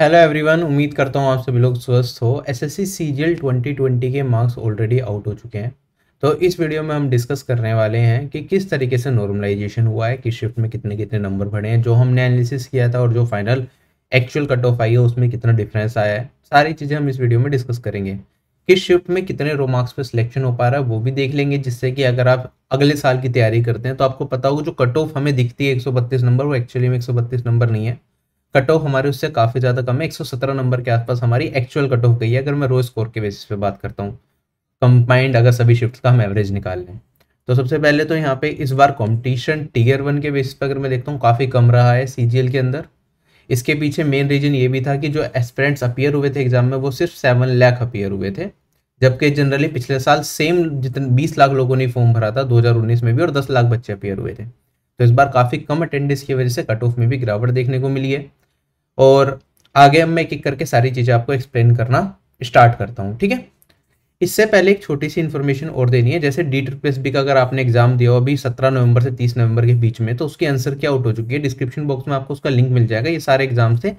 hello everyone उम्मीद करता हूँ आप सभी लोग स्वस्थ हो एसएससी सीजीएल 2020 के मार्क्स ऑलरेडी आउट हो चुके हैं तो इस वीडियो में हम डिस्कस करने वाले हैं कि किस तरीके से नॉर्मलाइजेशन हुआ है किस शिफ्ट में कितने कितने नंबर बढ़े हैं जो हमने एनालिसिस किया था और जो फाइनल एक्चुअल कट ऑफ आई है उसमें कितना डिफरेंस आया है सारी चीज़ें हम इस वीडियो में डिस्कस करेंगे किस शिफ्ट में कितने रो मार्क्स पर सिलेक्शन हो पा रहा है वो भी देख लेंगे जिससे कि अगर आप अगले साल की तैयारी करते हैं तो आपको पता होगा जो कट ऑफ हमें दिखती है एक नंबर वो एक्चुअली में एक नंबर नहीं है कट ऑफ हमारे उससे काफ़ी ज़्यादा कम है 117 नंबर के आसपास हमारी एक्चुअल कट ऑफ गई है अगर मैं रो स्कोर के बेसिस पे बात करता हूँ कंपाइंड अगर सभी शिफ्ट का हम एवरेज निकाल लें तो सबसे पहले तो यहाँ पे इस बार कॉम्पिटिशन टीयर वन के बेसिस पर अगर मैं देखता हूँ काफ़ी कम रहा है सी के अंदर इसके पीछे मेन रीजन ये भी था कि जो एस्पिरेंट्स अपियर हुए थे एग्जाम में वो सिर्फ सेवन लाख अपियर हुए थे जबकि जनरली पिछले साल सेम जितने बीस लाख लोगों ने फॉर्म भरा था दो में भी और दस लाख बच्चे अपियर हुए थे तो इस बार काफ़ी कम अटेंडेंस की वजह से कट ऑफ में भी गिरावट देखने को मिली है और आगे अब मैं एक एक करके सारी चीज़ें आपको एक्सप्लेन करना स्टार्ट करता हूँ ठीक है इससे पहले एक छोटी सी इन्फॉर्मेशन और देनी है जैसे डी ट्रिपल बी का अगर आपने एग्जाम दिया हो अभी सत्रह नवंबर से तीस नवंबर के बीच में तो उसकी आंसर क्या आउट हो चुकी है डिस्क्रिप्शन बॉक्स में आपको उसका लिंक मिल जाएगा ये सारे एग्जाम से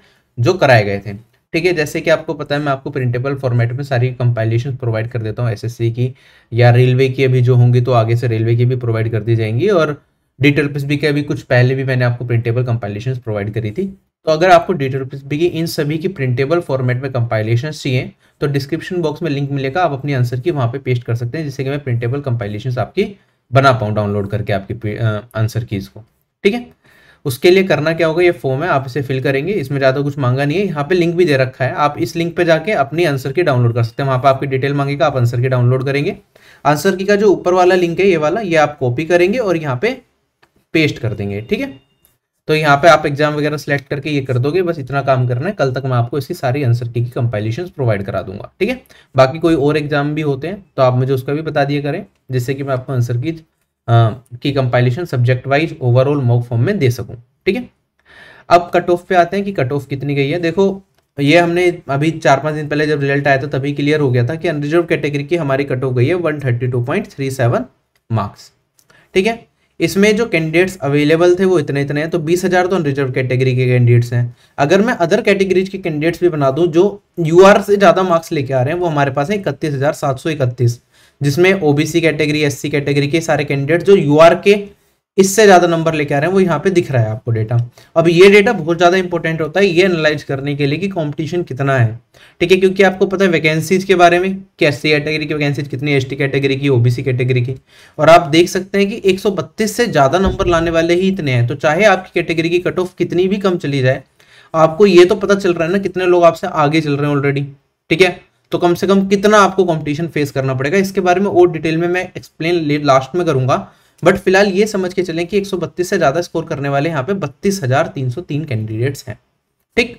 जो कराए गए थे ठीक है जैसे कि आपको पता है मैं आपको प्रिंटेबल फॉर्मेट में सारी कंपाइलेशन प्रोवाइड कर देता हूँ एस की या रेलवे की अभी जो होंगी तो आगे से रेलवे की भी प्रोवाइड कर दी जाएंगी और डी ट्रिपल बी के अभी कुछ पहले भी मैंने आपको प्रिंटेबल कंपाइलेशन प्रोवाइड करी थी तो अगर आपको डेटा रुपीज़ की इन सभी की प्रिंटेबल फॉर्मेट में कंपाइलेशन चाहिए तो डिस्क्रिप्शन बॉक्स में लिंक मिलेगा आप अपनी आंसर की वहाँ पे पेस्ट कर सकते हैं जिससे कि मैं प्रिंटेबल कंपाइलेशन आपकी बना पाऊँ डाउनलोड करके आपकी आंसर कीज़ को ठीक है उसके लिए करना क्या होगा ये फॉर्म है आप इसे फिल करेंगे इसमें ज़्यादा कुछ मांगा नहीं है यहाँ पे लिंक भी दे रखा है आप इस लिंक पे जाके अपनी आंसर की डाउनलोड कर सकते हैं वहाँ पे आपकी डिटेल मांगेगा आप आंसर की डाउनलोड करेंगे आंसर की का जो ऊपर वाला लिंक है ये वाला ये आप कॉपी करेंगे और यहाँ पे पेस्ट कर देंगे ठीक है तो यहाँ पे आप एग्जाम वगैरह सेलेक्ट करके ये कर दोगे बस इतना काम करना है कल तक मैं आपको इसकी सारी आंसर की कंपाइलेशन प्रोवाइड करा दूंगा ठीक है बाकी कोई और एग्जाम भी होते हैं तो आप मुझे उसका भी बता दिया करें जिससे कि मैं आपको आंसर की की compilation subject wise overall mock form में दे सकूँ ठीक है अब कट ऑफ पे आते हैं कि कट ऑफ कितनी गई है देखो ये हमने अभी चार पाँच दिन पहले जब रिजल्ट आया था तभी क्लियर हो गया था कि अनरिजर्व कैटेगरी की हमारी कट ऑफ गई है one thirty two point three seven marks ठीक है इसमें जो कैंडिडेट्स अवेलेबल थे वो इतने इतने हैं तो बीस हज़ार तो अनरिजर्व कैटेगरी के कैंडिडेट्स हैं अगर मैं अदर कैटेगरीज के कैंडिडेट्स भी बना दूं जो यू से ज़्यादा मार्क्स लेके आ रहे हैं वो हमारे पास है इकतीस हज़ार सात सौ इकतीस जिसमें ओ कैटेगरी एस कैटेगरी के सारे कैंडिडेट जो यू के इससे ज़्यादा नंबर लेके आ रहे हैं वो यहाँ पे दिख रहा है आपको डेटा अब ये डेटा बहुत ज़्यादा इंपॉर्टेंट होता है ये एनालाइज करने के लिए कि कंपटीशन कितना है ठीक है क्योंकि आपको पता है वैकेंसीज के बारे में कैसी कैटेगरी की वैकेंसीज कितनी एस कैटेगरी की ओबीसी कैटेगरी की और आप देख सकते हैं कि एक से ज़्यादा नंबर लाने वाले ही इतने हैं तो चाहे आपकी कैटेगरी की कट ऑफ कितनी भी कम चली जाए आपको ये तो पता चल रहा है ना कितने लोग आपसे आगे चल रहे हैं ऑलरेडी ठीक है तो कम से कम कितना आपको कंपटीशन फेस करना पड़ेगा इसके बारे में और डिटेल में मैं एक्सप्लेन लास्ट में करूंगा बट फिलहाल ये समझ के चलें कि 132 से ज़्यादा स्कोर करने वाले यहाँ पे 32,303 कैंडिडेट्स हैं ठीक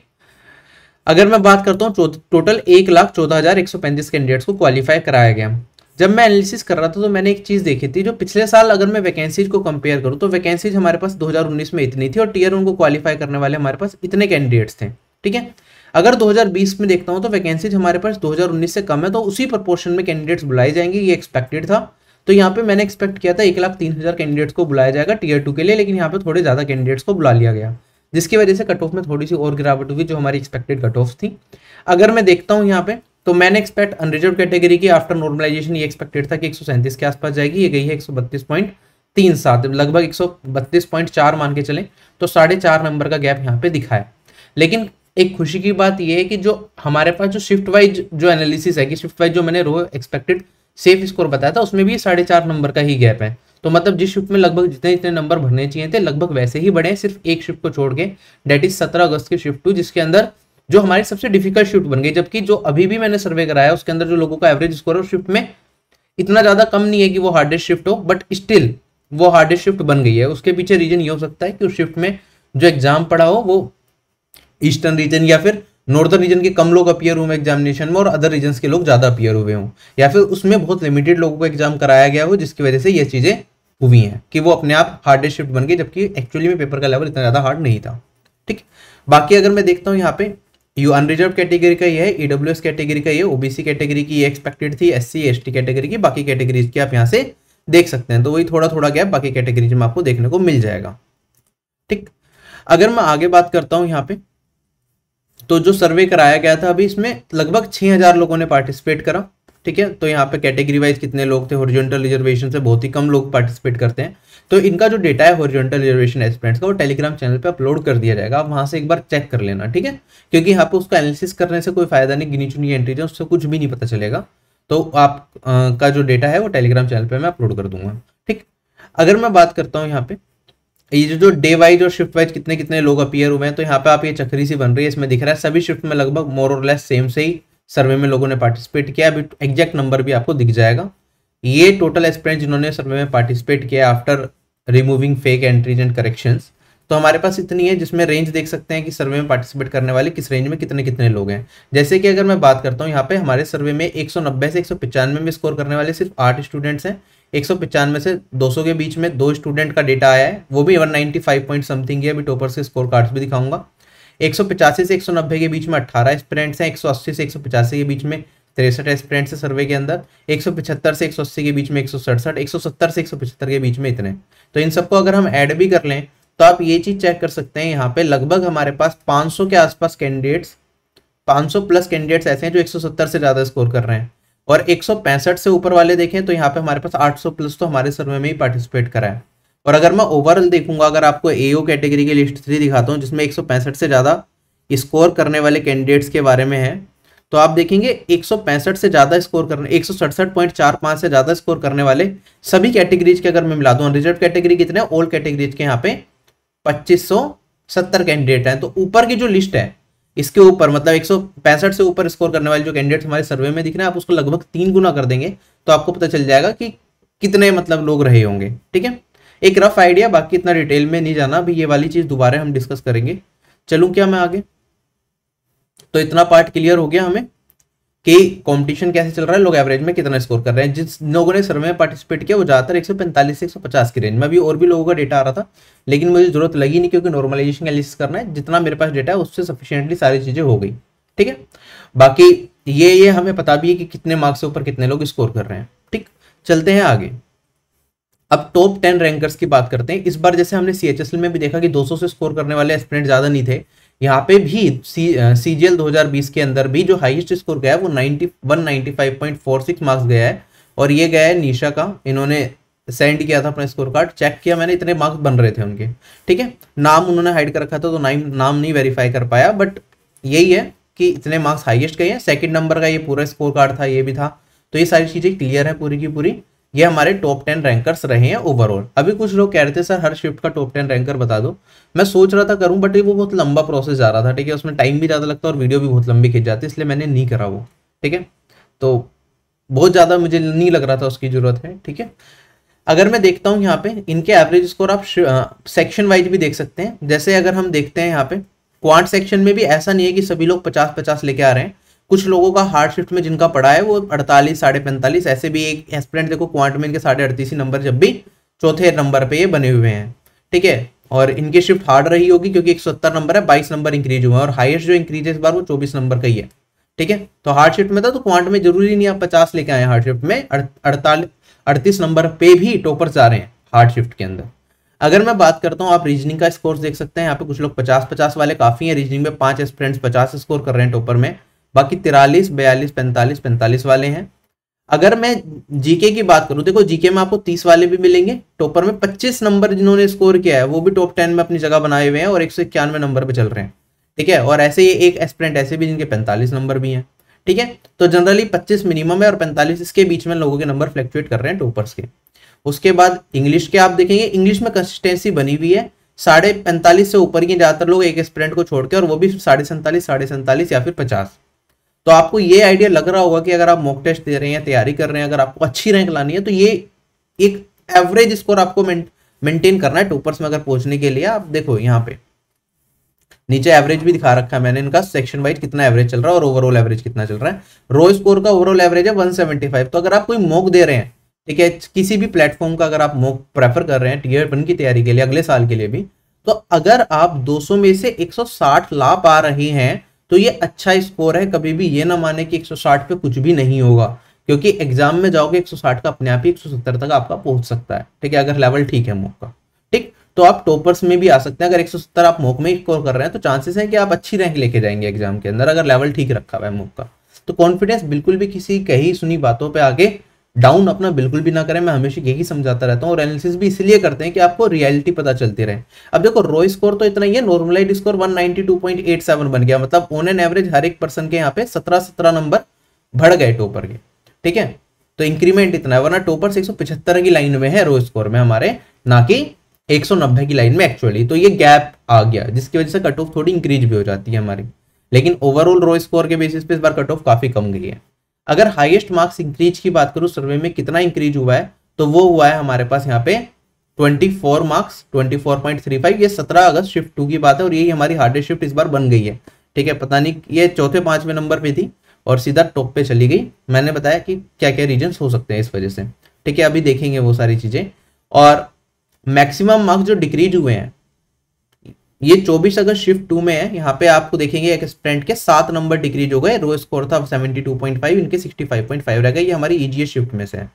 अगर मैं बात करता हूँ टोटल एक लाख चौदह हज़ार एक सौ पैंतीस कैंडिडेट्स को क्वालिफाई कराया गया जब मैं एनालिसिस कर रहा था तो मैंने एक चीज़ देखी थी जो पिछले साल अगर मैं वैकेंसीज को कंपेयर करूँ तो वैकेंसीज हमारे पास 2019 में इतनी थी और टीयर उनको क्वालिफाई करने वाले हमारे पास इतने कैंडिडेट्स थे ठीक है अगर 2020 में देखता हूँ तो वैकेंसीज हमारे पास 2019 से कम है तो उसी प्रपोर्शन में कैंडिडेट्स बुलाई जाएंगे ये एक्सपेक्टेड था तो यहाँ पे मैंने एक्सपेक्ट किया था एक लाख तीन हज़ार कैंडिडेट्स को बुलाया जाएगा टीयर टू के लिए लेकिन यहाँ पे थोड़े ज़्यादा कैंडिडेट्स को बुला लिया गया जिसकी वजह से कट ऑफ में थोड़ी सी और गिरावट हुई जो हमारी एक्सपेक्टेड कट ऑफ थी अगर मैं देखता हूँ यहाँ पे तो मैंने एक्सपेक्ट अनरिजर्व कैटेगरी की आफ्टर नॉर्मलाइजेशन ये एक्सपेक्टेड था कि एक के आसपास जाएगी ये गई है एक तीन सात लगभग एक मान के चले तो साढ़े चार नंबर का गैप यहाँ पे दिखा है लेकिन एक खुशी की बात यह है कि जो हमारे पास जो शिफ्ट वाइज जो एनालिसिस है कि शिफ्ट वाइज जो मैंने रो एक्सपेक्टेड सेफ स्कोर बताया था उसमें भी साढ़े चार नंबर का ही गैप है तो मतलब जिस शिफ्ट में लगभग जितने जितने नंबर भरने चाहिए थे लगभग वैसे ही बढ़े सिर्फ एक शिफ्ट को छोड़ के डेट इज सत्रह अगस्त की शिफ्ट टू जिसके अंदर जो हमारी सबसे डिफिकल्ट शिफ्ट बन गई जबकि जो अभी भी मैंने सर्वे कराया उसके अंदर जो लोगों का एवरेज स्कोर है शिफ्ट में इतना ज़्यादा कम नहीं है कि वो हार्डेस्ट शिफ्ट हो बट स्टिल वो हार्डेस्ट शिफ्ट बन गई है उसके पीछे रीजन ये हो सकता है कि उस शिफ्ट में जो एग्जाम पड़ा हो वो ईस्टर्न रीजन या फिर नॉर्दर्न रीजन के कम लोग अपियर हुए एग्जामिनेशन में और अदर रीजन के लोग ज़्यादा अपियर हुए हों या फिर उसमें बहुत लिमिटेड लोगों को एग्जाम कराया गया हो जिसकी वजह से ये चीज़ें हुई हैं कि वो अपने आप हार्डेस्ट शिफ्ट बन गए जबकि एक्चुअली में पेपर का लेवल इतना ज़्यादा हार्ड नहीं था ठीक बाकी अगर मैं देखता हूँ यहाँ पे यू अनरिजर्व कैटेगरी का ये है ईडब्ल्यू एस कैटेगरी का ये ओबीसी कैटेगरी की ये एक्सपेक्टेड थी S C S T category की बाकी कैटेगरीज की आप यहाँ से देख सकते हैं तो वही थोड़ा थोड़ा गैप बाकी कैटेगरीज में आपको देखने को मिल जाएगा ठीक अगर मैं आगे बात करता हूँ यहाँ पे तो जो सर्वे कराया गया था अभी इसमें लगभग छह हज़ार लोगों ने पार्टिसिपेट करा ठीक है तो यहाँ पे कैटेगरी वाइज कितने लोग थे होरिजेंटल रिजर्वेशन से बहुत ही कम लोग पार्टिसिपेट करते हैं तो इनका जो डेटा है होरिजेंटल रिजर्वेशन एस्पिरेंट्स का वो टेलीग्राम चैनल पे अपलोड कर दिया जाएगा आप वहाँ से एक बार चेक कर लेना ठीक है क्योंकि यहाँ पे उसका एनालिसिस करने से कोई फायदा नहीं गिनी चुनी एंट्रीज है उससे कुछ भी नहीं पता चलेगा तो आप का जो डेटा है वो टेलीग्राम चैनल पर मैं अपलोड कर दूंगा ठीक अगर मैं बात करता हूँ यहाँ पे ये जो जो डे वाइज और शिफ्ट वाइज कितने कितने लोग अपियर हुए हैं तो यहाँ पे आप ये चक्री सी बन रही है इसमें दिख रहा है सभी शिफ्ट में लगभग मोर और लेस सेम से ही सर्वे में लोगों ने पार्टिसिपेट किया अभी एग्जैक्ट नंबर भी आपको दिख जाएगा ये टोटल एस्पिरेंट जिन्होंने सर्वे में पार्टिसिपेट किया after removing fake entries and correction तो हमारे पास इतनी है जिसमें रेंज देख सकते हैं कि सर्वे में पार्टिसिपेट करने वाले किस रेंज में कितने कितने लोग हैं जैसे कि अगर मैं बात करता हूँ यहाँ पे हमारे सर्वे में 190 से एक में स्कोर करने वाले सिर्फ आठ स्टूडेंट्स हैं एक से सौ के बीच में दो स्टूडेंट का डेटा आया है वो भी फाइव पॉइंट समथिंग है अभी टॉपर्स के स्कोर कार्ड्स भी दिखाऊंगा 185 से नब्बे के बीच में अट्ठारह एस्पिरेंट्स हैं अस्सी से एक सौ पचासी के बीच में तिरसठ एस्पिरेंट्स है सर्वे के अंदर एक सौ पचहत्तर से एक सौ अस्सी के बीच में एक सौ सौ सड़सठ एक सत्तर से एक सौ पचहत्तर के बीच में इतने तो इन सबको अगर हम ऐड भी कर लें तो आप ये चीज़ चेक कर सकते हैं यहाँ पे लगभग हमारे पास सौ के आसपास कैंडिडेट्स सौ प्लस कैंडिडेट्स ऐसे हैं जो एक सौ सत्तर से ज़्यादा स्कोर कर रहे हैं और एक से ऊपर वाले देखें तो यहाँ पे हमारे पास 800 प्लस तो हमारे सर्वे में ही पार्टिसिपेट करा है और अगर मैं ओवरऑल देखूंगा अगर आपको ए कैटेगरी की लिस्ट थ्री दिखाता हूँ जिसमें एक से ज़्यादा स्कोर करने वाले कैंडिडेट्स के बारे में है तो आप देखेंगे एक से ज़्यादा स्कोर करने एक से ज़्यादा स्कोर करने वाले सभी कैटेगरीज के अगर मैं मिला दूँ रिजर्व कैटेगरी कितने ओल्ड कैटेगरीज के यहाँ पे पच्चीस कैंडिडेट हैं तो ऊपर की जो लिस्ट है इसके ऊपर मतलब एक से ऊपर स्कोर करने वाले जो कैंडिडेट हमारे सर्वे में दिख रहे हैं आप उसको लगभग तीन गुना कर देंगे तो आपको पता चल जाएगा कि कितने मतलब लोग रहे होंगे ठीक है एक रफ आइडिया बाकी इतना डिटेल में नहीं जाना अभी ये वाली चीज़ दोबारा हम डिस्कस करेंगे चलू क्या मैं आगे तो इतना पार्ट क्लियर हो गया हमें कि कंपटीशन कैसे चल रहा है लोग एवरेज में कितना स्कोर कर रहे हैं जिस लोगों ने सर्वे में पार्टिसिपेट किया वो ज़्यादातर 145 से 150 की रेंज में अभी और भी लोगों का डेटा आ रहा था लेकिन मुझे जरूरत लगी नहीं क्योंकि नॉर्मलाइजेशन का करना है जितना मेरे पास डेटा है उससे सफिशियंटली सारी चीज़ें हो गई ठीक है बाकी ये ये हमें पता भी है कि कितने मार्क्स ऊपर कितने लोग स्कोर कर रहे हैं ठीक चलते हैं आगे अब टॉप टेन रैंकर्स की बात करते हैं इस बार जैसे हमने सी में भी देखा कि 200 से स्कोर करने वाले स्टूडेंट ज़्यादा नहीं थे यहाँ पे भी सी जी एल दो हज़ार बीस के अंदर भी जो हाईएस्ट स्कोर गया है वो ninety one five point four six marks गया है और ये गया है निशा का इन्होंने सेंड किया था अपना स्कोर कार्ड चेक किया मैंने इतने मार्क्स बन रहे थे उनके ठीक है नाम उन्होंने हाइड कर रखा था तो नाम नाम नहीं वेरीफाई कर पाया बट यही है कि इतने मार्क्स हाईएस्ट गए हैं सेकंड नंबर का ये पूरा स्कोर कार्ड था ये भी था तो ये सारी चीज़ें क्लियर है पूरी की पूरी ये हमारे टॉप टेन रैंकर्स रहे हैं ओवरऑल अभी कुछ लोग कह रहे थे सर हर शिफ्ट का टॉप टेन रैंकर बता दो मैं सोच रहा था करूं बट ये वो बहुत लंबा प्रोसेस जा रहा था ठीक है उसमें टाइम भी ज़्यादा लगता और वीडियो भी बहुत लंबी खींच जाती इसलिए मैंने नहीं करा वो ठीक है तो बहुत ज़्यादा मुझे नहीं लग रहा था उसकी ज़रूरत है ठीक है अगर मैं देखता हूँ यहाँ पे इनके एवरेज स्कोर आप सेक्शन वाइज भी देख सकते हैं जैसे अगर हम देखते हैं यहाँ पे क्वांट सेक्शन में भी ऐसा नहीं है कि सभी लोग पचास पचास लेके आ रहे हैं कुछ लोगों का हार्ड शिफ्ट में जिनका पड़ा है वो अड़तालीस साढ़े पैंतालीस ऐसे भी एक एस्पिरेंट देखो क्वांट में इनके साढ़े अड़तीस नंबर जब भी चौथे नंबर पे ये बने हुए हैं ठीक है और इनकी शिफ्ट हार्ड रही होगी क्योंकि एक सत्तर नंबर है बाईस नंबर इंक्रीज हुआ है और हाइस्ट जो इंक्रीज है इस बार वो चौबीस नंबर का ही है ठीक है तो हार्ड शिफ्ट में था तो क्वांट में जरूरी नहीं आप पचास लेके आए हार्ड शिफ्ट में अड़तालीस अड़तीस नंबर पे भी टॉपर जा रहे हैं हार्ड शिफ्ट के अंदर अगर मैं बात करता हूँ आप रीजनिंग का स्कोर देख सकते हैं यहाँ पे कुछ लोग पचास पचास वाले काफ़ी हैं रीजनिंग में पांच स्टूडेंट्स पचास स्कोर कर रहे हैं टॉपर में बाकी तिरालीस बयालीस पैंतालीस पैंतालीस वाले हैं अगर मैं जीके की बात करूं देखो जीके में आपको तीस वाले भी मिलेंगे टॉपर में पच्चीस नंबर जिन्होंने स्कोर किया है वो भी टॉप टेन में अपनी जगह बनाए हुए हैं और एक सौ इक्यानवे नंबर पर चल रहे हैं ठीक है और ऐसे ही एक एस्पिरेंट ऐसे भी जिनके पैंतालीस नंबर भी हैं ठीक है तो जनरली पच्चीस मिनिमम है और पैंतालीस इसके बीच में लोगों के नंबर फ्लैक्चुएट कर रहे हैं टॉपर्स के उसके बाद इंग्लिश के आप देखेंगे इंग्लिश में कंसिस्टेंसी बनी हुई है साढ़े पैंतालीस से ऊपर की ज़्यादातर लोग एक एस्पिरेंट को छोड़ के और वो भी साढ़े सैंतालीस साढ़े सैंतालीस या फिर पचास तो आपको ये आइडिया लग रहा होगा कि अगर आप मॉक टेस्ट दे रहे हैं तैयारी कर रहे हैं अगर आपको अच्छी रैंक लानी है तो ये एक एवरेज स्कोर आपको मेंटेन करना है टोपर्स में अगर पहुंचने के लिए आप देखो यहाँ पे नीचे एवरेज भी दिखा रखा है मैंने इनका सेक्शन वाइज कितना एवरेज चल रहा है और ओवरऑल एवरेज कितना चल रहा है रो स्कोर का ओवरऑल एवरेज है वन तो अगर आप कोई मॉक दे रहे हैं ठीक है किसी भी प्लेटफॉर्म का अगर आप मॉक प्रेफर कर रहे हैं टीयर वन की तैयारी के लिए अगले साल के लिए भी तो अगर आप 200 में से 160 ला पा रहे हैं तो ये अच्छा स्कोर है कभी भी ये ना माने कि 160 पे कुछ भी नहीं होगा क्योंकि एग्जाम में जाओगे 160 का अपने आप ही 170 तक आपका पहुंच सकता है ठीक है अगर लेवल ठीक है मोक का ठीक तो आप टॉपर्स में भी आ सकते हैं अगर 170 आप मोक में स्कोर कर रहे हैं तो चांसेस हैं कि आप अच्छी रैंक लेके जाएंगे एग्जाम के अंदर अगर लेवल ठीक रखा हुआ है मोक का तो कॉन्फिडेंस बिल्कुल भी किसी कही सुनी बातों पर आगे डाउन अपना बिल्कुल भी ना करें मैं हमेशा यही समझाता रहता हूँ और एनालिसिस भी इसलिए करते हैं कि आपको रियलिटी पता चलती रहे अब देखो रो स्कोर तो इतना ही है नॉर्मलाइड स्कोर 192.87 बन गया मतलब ऑन एन एवरेज हर एक पर्सन के यहाँ पे 17 17 नंबर बढ़ गए टोपर के ठीक है तो इंक्रीमेंट इतना है वरना टोपर एक की लाइन में है रो स्कोर में हमारे ना कि एक की लाइन में एक्चुअली तो ये गैप आ गया जिसकी वजह से कट ऑफ थोड़ी इंक्रीज भी हो जाती है हमारी लेकिन ओवरऑल रो स्कोर के बेसिस पे इस बार कट ऑफ काफी कम गई है अगर हाईएस्ट मार्क्स इंक्रीज की बात करूं सर्वे में कितना इंक्रीज हुआ है तो वो हुआ है हमारे पास यहाँ पे 24 मार्क्स 24.35 ये 17 अगस्त शिफ्ट टू की बात है और यही हमारी हार्डेस्ट शिफ्ट इस बार बन गई है ठीक है पता नहीं ये चौथे पांचवें नंबर पे थी और सीधा टॉप पे चली गई मैंने बताया कि क्या क्या रीजन हो सकते हैं इस वजह से ठीक है अभी देखेंगे वो सारी चीज़ें और मैक्सिमम मार्क्स जो डिक्रीज हुए हैं ये 24 अगस्त शिफ्ट टू में है यहाँ पे आपको देखेंगे एक स्प्रेंट के सात नंबर डिक्रीज हो गए रो स्कोर था 72.5 इनके 65.5 रह गए ये हमारी ईजीए e शिफ्ट में से है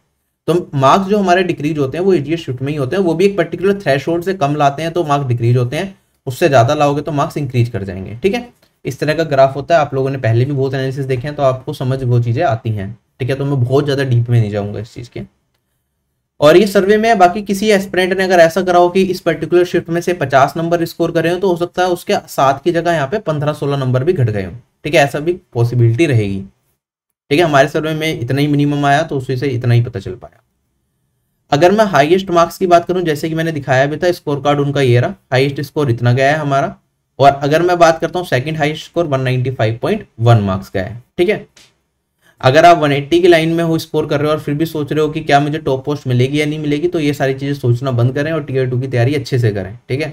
तो मार्क्स जो हमारे डिक्रीज होते हैं वो ईजीए e शिफ्ट में ही होते हैं वो भी एक पर्टिकुलर थ्रेश से कम लाते हैं तो मार्क्स डिक्रीज होते हैं उससे ज़्यादा लाओगे तो मार्क्स इंक्रीज कर जाएंगे ठीक है इस तरह का ग्राफ होता है आप लोगों ने पहले भी बहुत एनालिसिस देखे हैं तो आपको समझ वो चीज़ें आती हैं ठीक है तो मैं बहुत ज़्यादा डीप में नहीं जाऊंगा इस चीज़ के और ये सर्वे में बाकी किसी एस्पिरेंट ने अगर ऐसा करा हो कि इस पर्टिकुलर शिफ्ट में से 50 नंबर स्कोर करे हो तो हो सकता है उसके साथ की जगह यहाँ पे 15-16 नंबर भी घट गए हो ठीक है ऐसा भी पॉसिबिलिटी रहेगी ठीक है हमारे सर्वे में इतना ही मिनिमम आया तो उसी से इतना ही पता चल पाया अगर मैं हाइएस्ट मार्क्स की बात करूं जैसे कि मैंने दिखाया भी था स्कोर कार्ड उनका ये रहा हाइएस्ट स्कोर इतना गया है हमारा और अगर मैं बात करता हूँ second highest score one marks का है ठीक है अगर आप 180 की लाइन में हो स्कोर कर रहे हो और फिर भी सोच रहे हो कि क्या मुझे टॉप पोस्ट मिलेगी या नहीं मिलेगी तो ये सारी चीज़ें सोचना बंद करें और टीयर टू की तैयारी अच्छे से करें ठीक है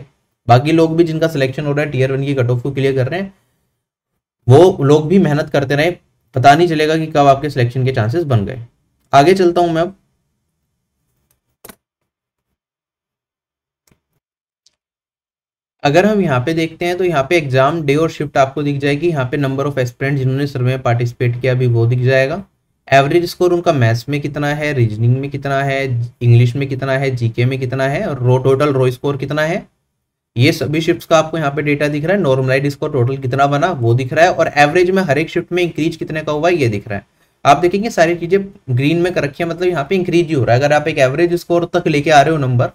बाकी लोग भी जिनका सिलेक्शन हो रहा है टीयर वन की कट ऑफ को क्लियर कर रहे हैं वो लोग भी मेहनत करते रहे पता नहीं चलेगा कि कब आपके सिलेक्शन के चांसेस बन गए आगे चलता हूं मैं अब अगर हम यहाँ पे देखते हैं तो यहाँ पे एग्जाम डे और शिफ्ट आपको दिख जाएगी यहाँ पे नंबर ऑफ एस्पिरेंट जिन्होंने सर्वे में पार्टिसिपेट किया भी वो दिख जाएगा एवरेज स्कोर उनका मैथ्स में कितना है रीजनिंग में कितना है इंग्लिश में कितना है जीके में कितना है और रो टोटल रो स्कोर कितना है ये सभी शिफ्ट का आपको यहाँ पे डेटा दिख रहा है नॉर्मलाइड स्कोर टोटल कितना बना वो दिख रहा है और एवरेज में हर एक शिफ्ट में इंक्रीज कितने का हुआ ये दिख रहा है आप देखेंगे सारी चीज़ें ग्रीन में कर रखी है मतलब यहाँ पे इंक्रीज ही हो रहा है अगर आप एक एवरेज स्कोर तक लेके आ रहे हो नंबर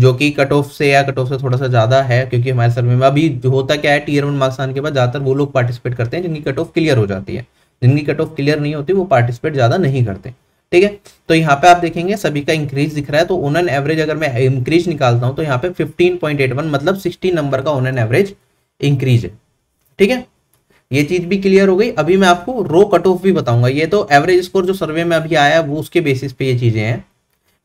जो कि कट ऑफ से या कट ऑफ से थोड़ा सा ज़्यादा है क्योंकि हमारे सर्वे में अभी होता क्या है टीयर वन मार्क्स आने के बाद ज़्यादातर वो लोग पार्टिसिपेट करते हैं जिनकी कट ऑफ क्लियर हो जाती है जिनकी कट ऑफ क्लियर नहीं होती वो पार्टिसिपेट ज़्यादा नहीं करते ठीक है तो यहाँ पे आप देखेंगे सभी का इंक्रीज दिख रहा है तो ओन एन एवरेज अगर मैं इंक्रीज निकालता हूँ तो यहाँ पे फिफ्टीन मतलब सिक्सटीन नंबर का ओन एन एवरेज इंक्रीज है ठीक है ये चीज भी क्लियर हो गई अभी मैं आपको रो कट ऑफ भी बताऊंगा ये तो एवरेज स्कोर जो सर्वे में अभी आया है वो उसके बेसिस पे ये चीजें हैं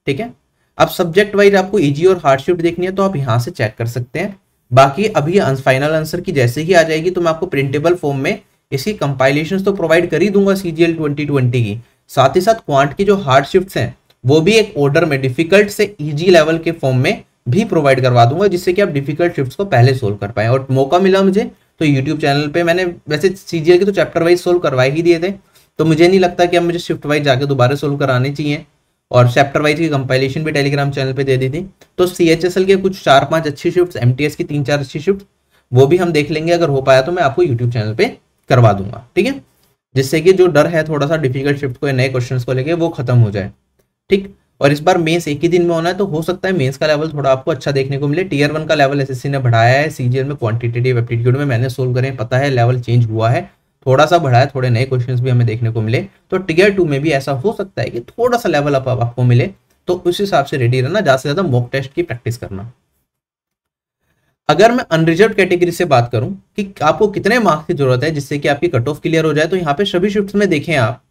ठीक है अब सब्जेक्ट वाइज आपको इजी और हार्डशिप देखनी है तो आप यहाँ से चेक कर सकते हैं बाकी अभी फाइनल आंसर की जैसे ही आ जाएगी तो मैं आपको प्रिंटेबल फॉर्म में इसकी कंपाइलेशन तो प्रोवाइड कर ही दूंगा सी जी की साथ ही साथ क्वांट की जो हार्ड शिफ्ट हैं वो भी एक ऑर्डर में डिफिकल्ट से ईजी लेवल के फॉर्म में भी प्रोवाइड करवा दूंगा जिससे कि आप डिफिकल्ट शिफ्ट को पहले सोल्व कर पाए और मौका मिला मुझे तो यूट्यूब चैनल पे मैंने वैसे सीजीएल के तो चैप्टर वाइज सोल्व करवा ही दिए थे तो मुझे नहीं लगता कि अब मुझे शिफ्ट वाइज जाके दोबारा सोल्व कराने चाहिए और चैप्टर वाइज की कंपाइलेशन भी टेलीग्राम चैनल पे दे दी थी तो सी एच एस एल के कुछ चार पांच अच्छी शिफ्ट एम टी एस की तीन चार अच्छी शिफ्ट वो भी हम देख लेंगे अगर हो पाया तो मैं आपको यूट्यूब चैनल पे करवा दूंगा ठीक है जिससे कि जो डर है थोड़ा सा डिफिकल्ट शिफ्ट को नए क्वेश्चन को लेकर वो खत्म हो जाए ठीक और इस बार मेंस एक ही दिन में होना है तो हो सकता है मेंस का लेवल थोड़ा आपको अच्छा देखने को मिले टीयर वन का लेवल एसएससी ने बढ़ाया है सीजीएल में क्वांटिटेटिव एप्टीट्यूड में मैंने सोल्व करें पता है लेवल चेंज हुआ है थोड़ा सा बढ़ा है थोड़े नए क्वेश्चंस भी हमें देखने को मिले तो टीयर टू में भी ऐसा हो सकता है कि थोड़ा सा लेवल अप आपको मिले तो उस हिसाब से रेडी रहना ज़्यादा से ज़्यादा मॉक टेस्ट की प्रैक्टिस करना अगर मैं अनरिजर्व कैटेगरी से बात करूं कि आपको कितने मार्क्स की जरूरत है जिससे कि आपकी कट ऑफ क्लियर हो जाए तो यहाँ पे सभी शिफ्ट में देखें आप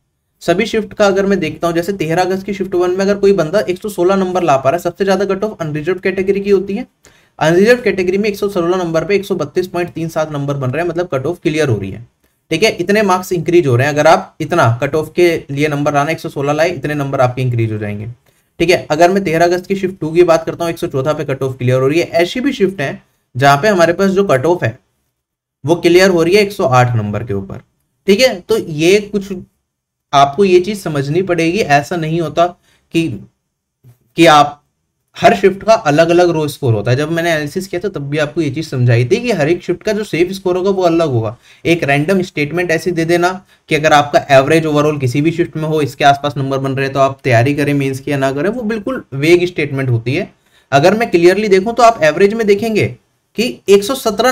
सभी शिफ्ट का अगर मैं देखता हूं जैसे तेरह अगस्त की शिफ्ट वन में अगर कोई बंदा 116 नंबर ला पा रहा है सबसे ज्यादा कट ऑफ अनरिजर्व कैटेगरी की होती है अनरिजर्व कैटेगरी में सोलह नंबर पे सात नंबर बन रहे हैं मतलब कट ऑफ क्लियर हो रही है ठीक है इतने मार्क्स इंक्रीज हो रहे हैं अगर आप इतना कट ऑफ के लिए नंबर लाना एक लाए इतने नंबर आपके इंक्रीज हो जाएंगे ठीक है अगर मैं तेरह अगस्त की शिफ्ट टू की बात करता हूँ एक पे कट ऑफ क्लियर हो रही है ऐसी भी शिफ्ट है जहां पे हमारे पास जो कट ऑफ है वो क्लियर हो रही है 108 नंबर के ऊपर ठीक है तो ये कुछ आपको ये चीज़ समझनी पड़ेगी ऐसा नहीं होता कि कि आप हर शिफ्ट का अलग अलग रो स्कोर होता है जब मैंने एनालिसिस किया था तब भी आपको ये चीज़ समझाई थी कि हर एक शिफ्ट का जो सेफ स्कोर होगा वो अलग होगा एक रैंडम स्टेटमेंट ऐसी दे देना कि अगर आपका एवरेज ओवरऑल किसी भी शिफ्ट में हो इसके आसपास नंबर बन रहे तो आप तैयारी करें मीन्स की या ना करें वो बिल्कुल वेग स्टेटमेंट होती है अगर मैं क्लियरली देखूँ तो आप एवरेज में देखेंगे कि एक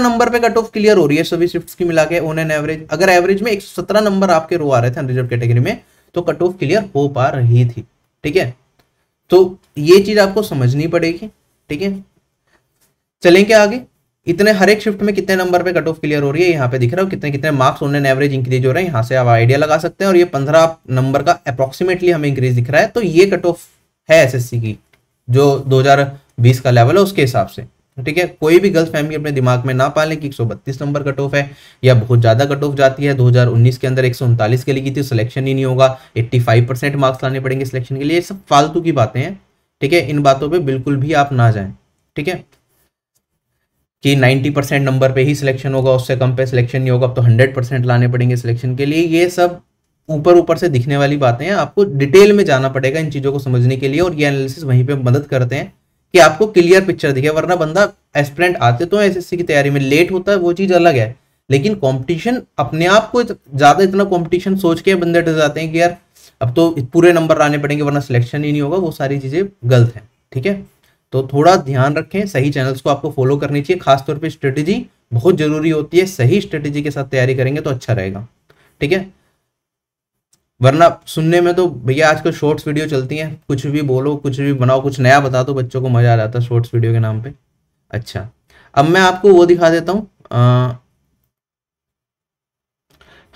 नंबर पे कट ऑफ क्लियर हो रही है सभी शिफ्ट की मिला के ऑन एन एवरेज अगर एवरेज में एक नंबर आपके रो आ रहे थे अनरिजर्व कैटेगरी में तो कट ऑफ क्लियर हो पा रही थी ठीक है तो ये चीज़ आपको समझनी पड़ेगी ठीक है चलेंगे आगे इतने हर एक शिफ्ट में कितने नंबर पे कट ऑफ क्लियर हो रही है यहाँ पे दिख रहा है कितने कितने मार्क्स ऑन एवरेज इंक्रीज हो रहे हैं यहाँ से आप आइडिया लगा सकते हैं और ये पंद्रह नंबर का अप्रोक्सीमेटली हमें इंक्रीज दिख रहा है तो ये कट ऑफ है एस की जो दो का लेवल है उसके हिसाब से ठीक है कोई भी गलत फैमिली अपने दिमाग में ना पालें कि 132 नंबर कट ऑफ है या बहुत ज़्यादा कट ऑफ जाती है 2019 के अंदर एक के लिए की थी सिलेक्शन तो ही नहीं होगा 85 परसेंट मार्क्स लाने पड़ेंगे सिलेक्शन के लिए ये सब फालतू की बातें हैं ठीक है इन बातों पे बिल्कुल भी आप ना जाएं ठीक है कि नाइन्टी परसेंट नंबर पर ही सिलेक्शन होगा उससे कम पे सिलेक्शन नहीं होगा अब तो हंड्रेड परसेंट लाने पड़ेंगे सिलेक्शन के लिए ये सब ऊपर ऊपर से दिखने वाली बातें हैं आपको डिटेल में जाना पड़ेगा इन चीज़ों को समझने के लिए और ये एनालिसिस वहीं पर मदद करते हैं कि आपको क्लियर पिक्चर दिखे वरना बंदा एस्परेंट आते तो एस की तैयारी में लेट होता है वो चीज़ अलग है लेकिन कॉम्पिटिशन अपने आप को ज़्यादा इतना कॉम्पिटिशन सोच के बंदे डर जाते हैं कि यार अब तो पूरे नंबर आने पड़ेंगे वरना सिलेक्शन ही नहीं होगा वो सारी चीज़ें गलत हैं ठीक है तो थोड़ा ध्यान रखें सही चैनल्स को आपको फॉलो करनी चाहिए खासतौर पर स्ट्रेटेजी बहुत ज़रूरी होती है सही स्ट्रेटेजी के साथ तैयारी करेंगे तो अच्छा रहेगा ठीक है वरना सुनने में तो भैया आजकल शॉर्ट्स वीडियो चलती हैं कुछ भी बोलो कुछ भी बनाओ कुछ नया बता दो बच्चों को मज़ा आ जाता है शॉर्ट्स वीडियो के नाम पे अच्छा अब मैं आपको वो दिखा देता हूँ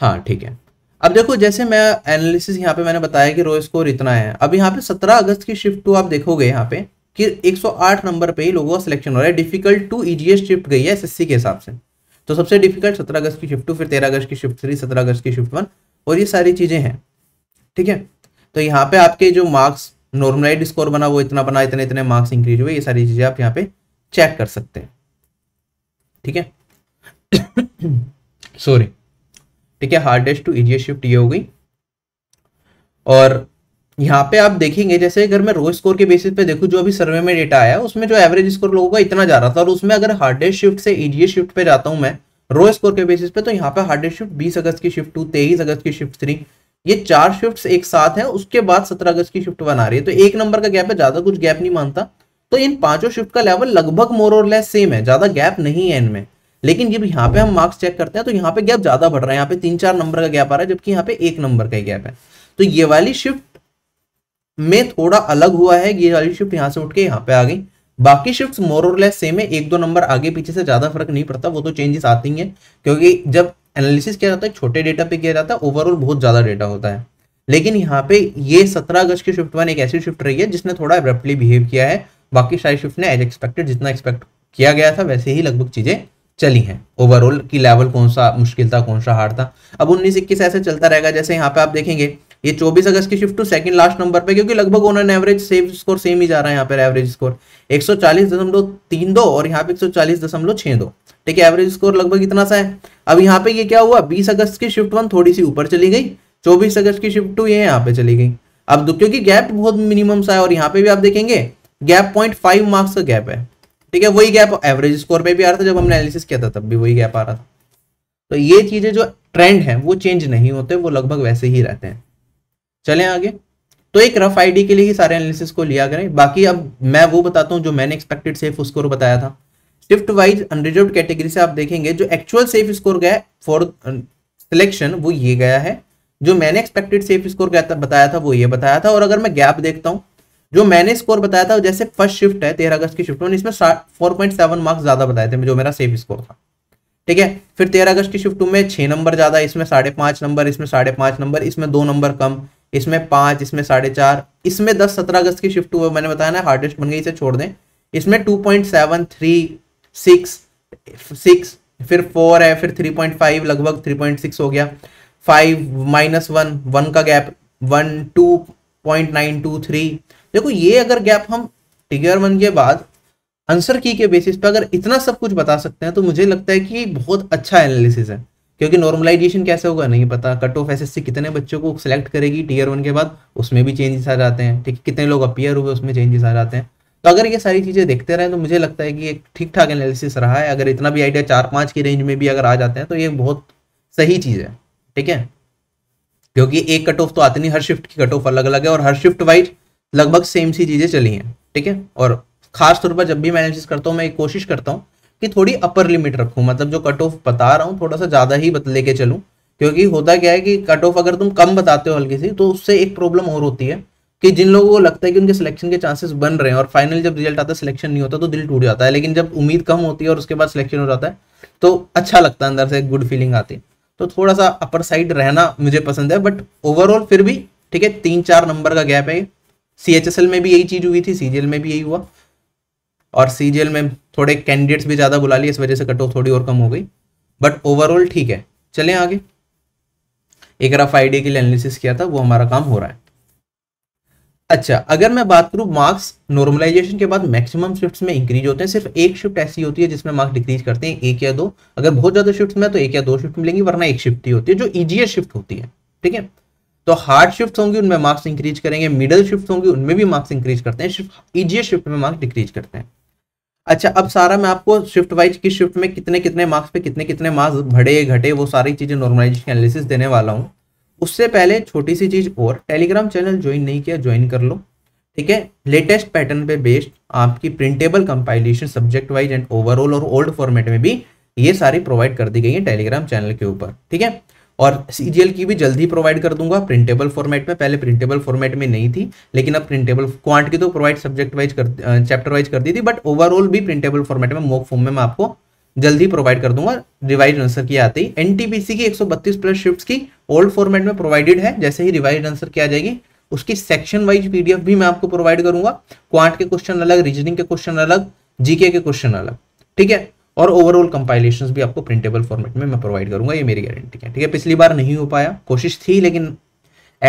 हाँ ठीक है अब देखो जैसे मैं एनालिसिस यहाँ पे मैंने बताया कि रो स्कोर इतना है अब यहाँ पे 17 अगस्त की शिफ्ट टू आप देखोगे यहाँ पे कि 108 नंबर पे ही लोगों का सिलेक्शन हो रहा है डिफिकल्ट टू ईजीएस शिफ्ट गई है एसएससी के हिसाब से तो सबसे डिफिकल्ट 17 अगस्त की शिफ्ट टू फिर 13 अगस्त की शिफ्ट थ्री 17 अगस्त की शिफ्ट वन और ये सारी चीज़ें हैं ठीक है तो यहाँ पे आपके जो मार्क्स नॉर्मलाइड स्कोर बना वो इतना बना इतने इतने मार्क्स इंक्रीज हुए ये सारी चीज़ें आप यहाँ पे चेक कर सकते हैं ठीक है सॉरी ठीक है हार्डेस्ट टू इजिएस्ट शिफ्ट ये हो गई और यहाँ पे आप देखेंगे जैसे अगर मैं रो स्कोर के बेसिस पे देखू जो अभी सर्वे में डेटा आया उसमें जो एवरेज स्कोर लोगों का इतना जा रहा था और उसमें अगर हार्डेस्ट शिफ्ट से इजिएस्ट शिफ्ट पे जाता हूं मैं रो स्कोर के बेसिस पे तो यहाँ पे हार्डेस्ट शिफ्ट बीस अगस्त की शिफ्ट टू तेईस अगस्त की शिफ्ट थ्री ये चार शिफ्ट एक साथ है उसके बाद सत्रह अगस्त की शिफ्ट वन आ रही है तो एक नंबर का गैप है ज्यादा कुछ गैप नहीं मानता तो इन पांचों शिफ्ट का लेवल लगभग मोर और लेस सेम है ज्यादा गैप नहीं है इनमें लेकिन जब यहाँ पे हम मार्क्स चेक करते हैं तो यहाँ पे गैप ज्यादा बढ़ रहा है यहाँ पे तीन चार नंबर का गैप आ रहा है जबकि यहाँ पे एक नंबर का ही गैप है तो ये वाली शिफ्ट में थोड़ा अलग हुआ है ये वाली शिफ्ट यहाँ से उठ के यहाँ पे आ गई बाकी शिफ्ट मोर और लेस सेम है एक दो नंबर आगे पीछे से ज्यादा फर्क नहीं पड़ता वो तो चेंजेस आती है क्योंकि जब एनालिसिस किया जाता है छोटे डेटा पे किया जाता है ओवरऑल बहुत ज़्यादा डेटा होता है लेकिन यहाँ पे ये सत्रह अगस्त की शिफ्ट वन एक ऐसी शिफ्ट रही है जिसने थोड़ा एब्रप्टली बिहेव किया है बाकी सारी शिफ्ट ने एज एक्सपेक्टेड जितना एक्सपेक्ट किया गया था वैसे ही लगभग चीज़ें चली हैं ओवरऑल की लेवल कौन सा मुश्किल था कौन सा हार्ड था अब उन्नीस इक्कीस ऐसे चलता रहेगा जैसे यहाँ पे आप देखेंगे ये 24 अगस्त की shift two second last number पे क्योंकि लगभग on average same score same ही जा रहा है यहाँ पर एवरेज स्कोर एक दो और यहाँ पे एक दो ठीक है एवरेज स्कोर लगभग इतना सा है अब यहाँ पे ये क्या हुआ बीस अगस्त की शिफ्ट वन थोड़ी सी ऊपर चली गई चौबीस अगस्त की शिफ्ट टू ये यहाँ पे चली गई अब क्योंकि गैप बहुत मिनिमम सा है और यहाँ पे भी आप देखेंगे गैप पॉइंट फाइव मार्क्स का गैप है ठीक है वही गैप एवरेज स्कोर पे भी आ रहा था जब हमने एनालिसिस किया था तब भी वही गैप आ रहा था तो ये चीज़ें जो ट्रेंड है वो चेंज नहीं होते वो लगभग वैसे ही रहते हैं चले आगे तो एक रफ आईडी के लिए ही सारे एनालिसिस को लिया करें बाकी अब मैं वो बताता हूं जो मैंने एक्सपेक्टेड सेफ स्कोर बताया था शिफ्ट वाइज अनरिजर्व कैटेगरी से आप देखेंगे जो एक्चुअल सेफ स्कोर गया फॉर सिलेक्शन uh, वो ये गया है जो मैंने एक्सपेक्टेड सेफ स्कोर गया था बताया था वो ये बताया था और अगर मैं गैप देखता हूँ जो मैंने स्कोर बताया था जैसे फर्स्ट शिफ्ट है तेरह अगस्त की शिफ्ट में इसमें फोर पॉइंट सेवन मार्क्स ज्यादा बताए थे जो मेरा सेफ स्कोर था ठीक है फिर तेरह अगस्त की शिफ्ट में छह नंबर ज़्यादा इसमें साढ़े पांच नंबर इसमें साढ़े पांच नंबर इसमें दो नंबर कम इसमें पाँच इसमें साढ़े चार इसमें दस सत्रह अगस्त की शिफ्ट हुआ मैंने बताया ना हार्डेस्ट बन गई इसे छोड़ दें इसमें two point seven three six six फिर फोर है फिर थ्री पॉइंट फाइव लगभग थ्री पॉइंट सिक्स हो गया फाइव माइनस वन वन का gap one two point nine two three देखो ये अगर गैप हम टिगर वन के बाद आंसर की के बेसिस पे अगर इतना सब कुछ बता सकते हैं तो मुझे लगता है कि बहुत अच्छा एनालिसिस है क्योंकि नॉर्मलाइजेशन कैसे होगा नहीं पता कट ऑफ एस कितने बच्चों को सिलेक्ट करेगी टीयर वन के बाद उसमें भी चेंजेस आ जाते हैं ठीक है कितने लोग अपियर हुए उसमें चेंजेस आ जाते हैं तो अगर ये सारी चीज़ें देखते रहें तो मुझे लगता है कि एक ठीक ठाक एनालिसिस रहा है अगर इतना भी आइडिया चार पांच की रेंज में भी अगर आ जाते हैं तो ये बहुत सही चीज़ है ठीक है क्योंकि एक कट ऑफ तो आती नहीं हर शिफ्ट की कट ऑफ अलग अलग है और हर शिफ्ट वाइज लगभग सेम सी चीज़ें चली हैं ठीक है और खास तौर पर जब भी मैं एनालिसिस करता हूँ मैं कोशिश करता हूँ कि थोड़ी अपर लिमिट रखूं मतलब जो कट ऑफ बता रहा हूँ थोड़ा सा ज़्यादा ही लेके चलूं क्योंकि होता क्या है कि कट ऑफ अगर तुम कम बताते हो हल्की सी तो उससे एक प्रॉब्लम और होती है कि जिन लोगों को लगता है कि उनके सिलेक्शन के चांसेस बन रहे हैं और फाइनल जब रिजल्ट आता है सिलेक्शन नहीं होता तो दिल टूट जाता है लेकिन जब उम्मीद कम होती है और उसके बाद सिलेक्शन हो जाता है तो अच्छा लगता है अंदर से गुड फीलिंग आती है तो थोड़ा सा अपर साइड रहना मुझे पसंद है बट ओवरऑल फिर भी ठीक है तीन चार नंबर का गैप है सी में भी यही चीज़ हुई थी सीजीएल में भी यही हुआ और सीजीएल में थोड़े कैंडिडेट्स भी ज़्यादा बुला लिए इस वजह से कट ऑफ थोड़ी और कम हो गई बट ओवरऑल ठीक है चले आगे एक रफ आईडी के लिए एनालिसिस किया था वो हमारा काम हो रहा है अच्छा अगर मैं बात करूं मार्क्स नॉर्मलाइजेशन के बाद मैक्सिमम शिफ्ट्स में इंक्रीज होते हैं सिर्फ एक शिफ्ट ऐसी होती है जिसमें मार्क्स डिक्रीज करते हैं एक या दो अगर बहुत ज्यादा शिफ्ट में तो एक या दो शिफ्ट मिलेंगी वरना एक शिफ्ट ही होती है जो ईजीएस शिफ्ट होती है ठीक है तो हार्ड शिफ्ट होंगी उनमें मार्क्स इंक्रीज करेंगे मिडल शिफ्ट होंगी उनमें भी मार्क्स इंक्रीज करते हैं सिर्फ ईजीएस शिफ्ट में मार्क्स डिक्रीज करते हैं अच्छा अब सारा मैं आपको शिफ्ट वाइज की शिफ्ट में कितने कितने मार्क्स पे कितने कितने मार्क्स बढ़े घटे वो सारी चीज़ें नॉर्मलाइजेशन एनालिसिस देने वाला हूँ उससे पहले छोटी सी चीज़ और टेलीग्राम चैनल ज्वाइन नहीं किया ज्वाइन कर लो ठीक है लेटेस्ट पैटर्न पे बेस्ड आपकी printable compilation subject wise and overall और ओल्ड फॉर्मेट में भी ये सारी प्रोवाइड कर दी गई है टेलीग्राम चैनल के ऊपर ठीक है और सीजीएल की भी जल्दी प्रोवाइड कर दूंगा प्रिंटेबल फॉर्मेट में पहले प्रिंटेबल फॉर्मेट में नहीं थी लेकिन अब प्रिंटेबल क्वांट की तो प्रोवाइड सब्जेक्ट वाइज कर चैप्टर वाइज कर दी थी बट ओवरऑल भी प्रिंटेबल फॉर्मेट में मॉक फॉर्म में मैं आपको जल्दी प्रोवाइड कर दूंगा रिवाइज आंसर की आते ही एनटीपीसी की 132 प्लस शिफ्ट की ओल्ड फॉर्मेट में प्रोवाइडेड है जैसे ही रिवाइज आंसर की आ जाएगी उसकी सेक्शन वाइज पीडीएफ भी मैं आपको प्रोवाइड करूंगा क्वांट के क्वेश्चन अलग रीजनिंग के क्वेश्चन अलग जीके के क्वेश्चन अलग ठीक है और ओवरऑल कंपाइलेशन भी आपको प्रिंटेबल फॉर्मेट में मैं प्रोवाइड करूंगा ये मेरी गारंटी है ठीक है पिछली बार नहीं हो पाया कोशिश थी लेकिन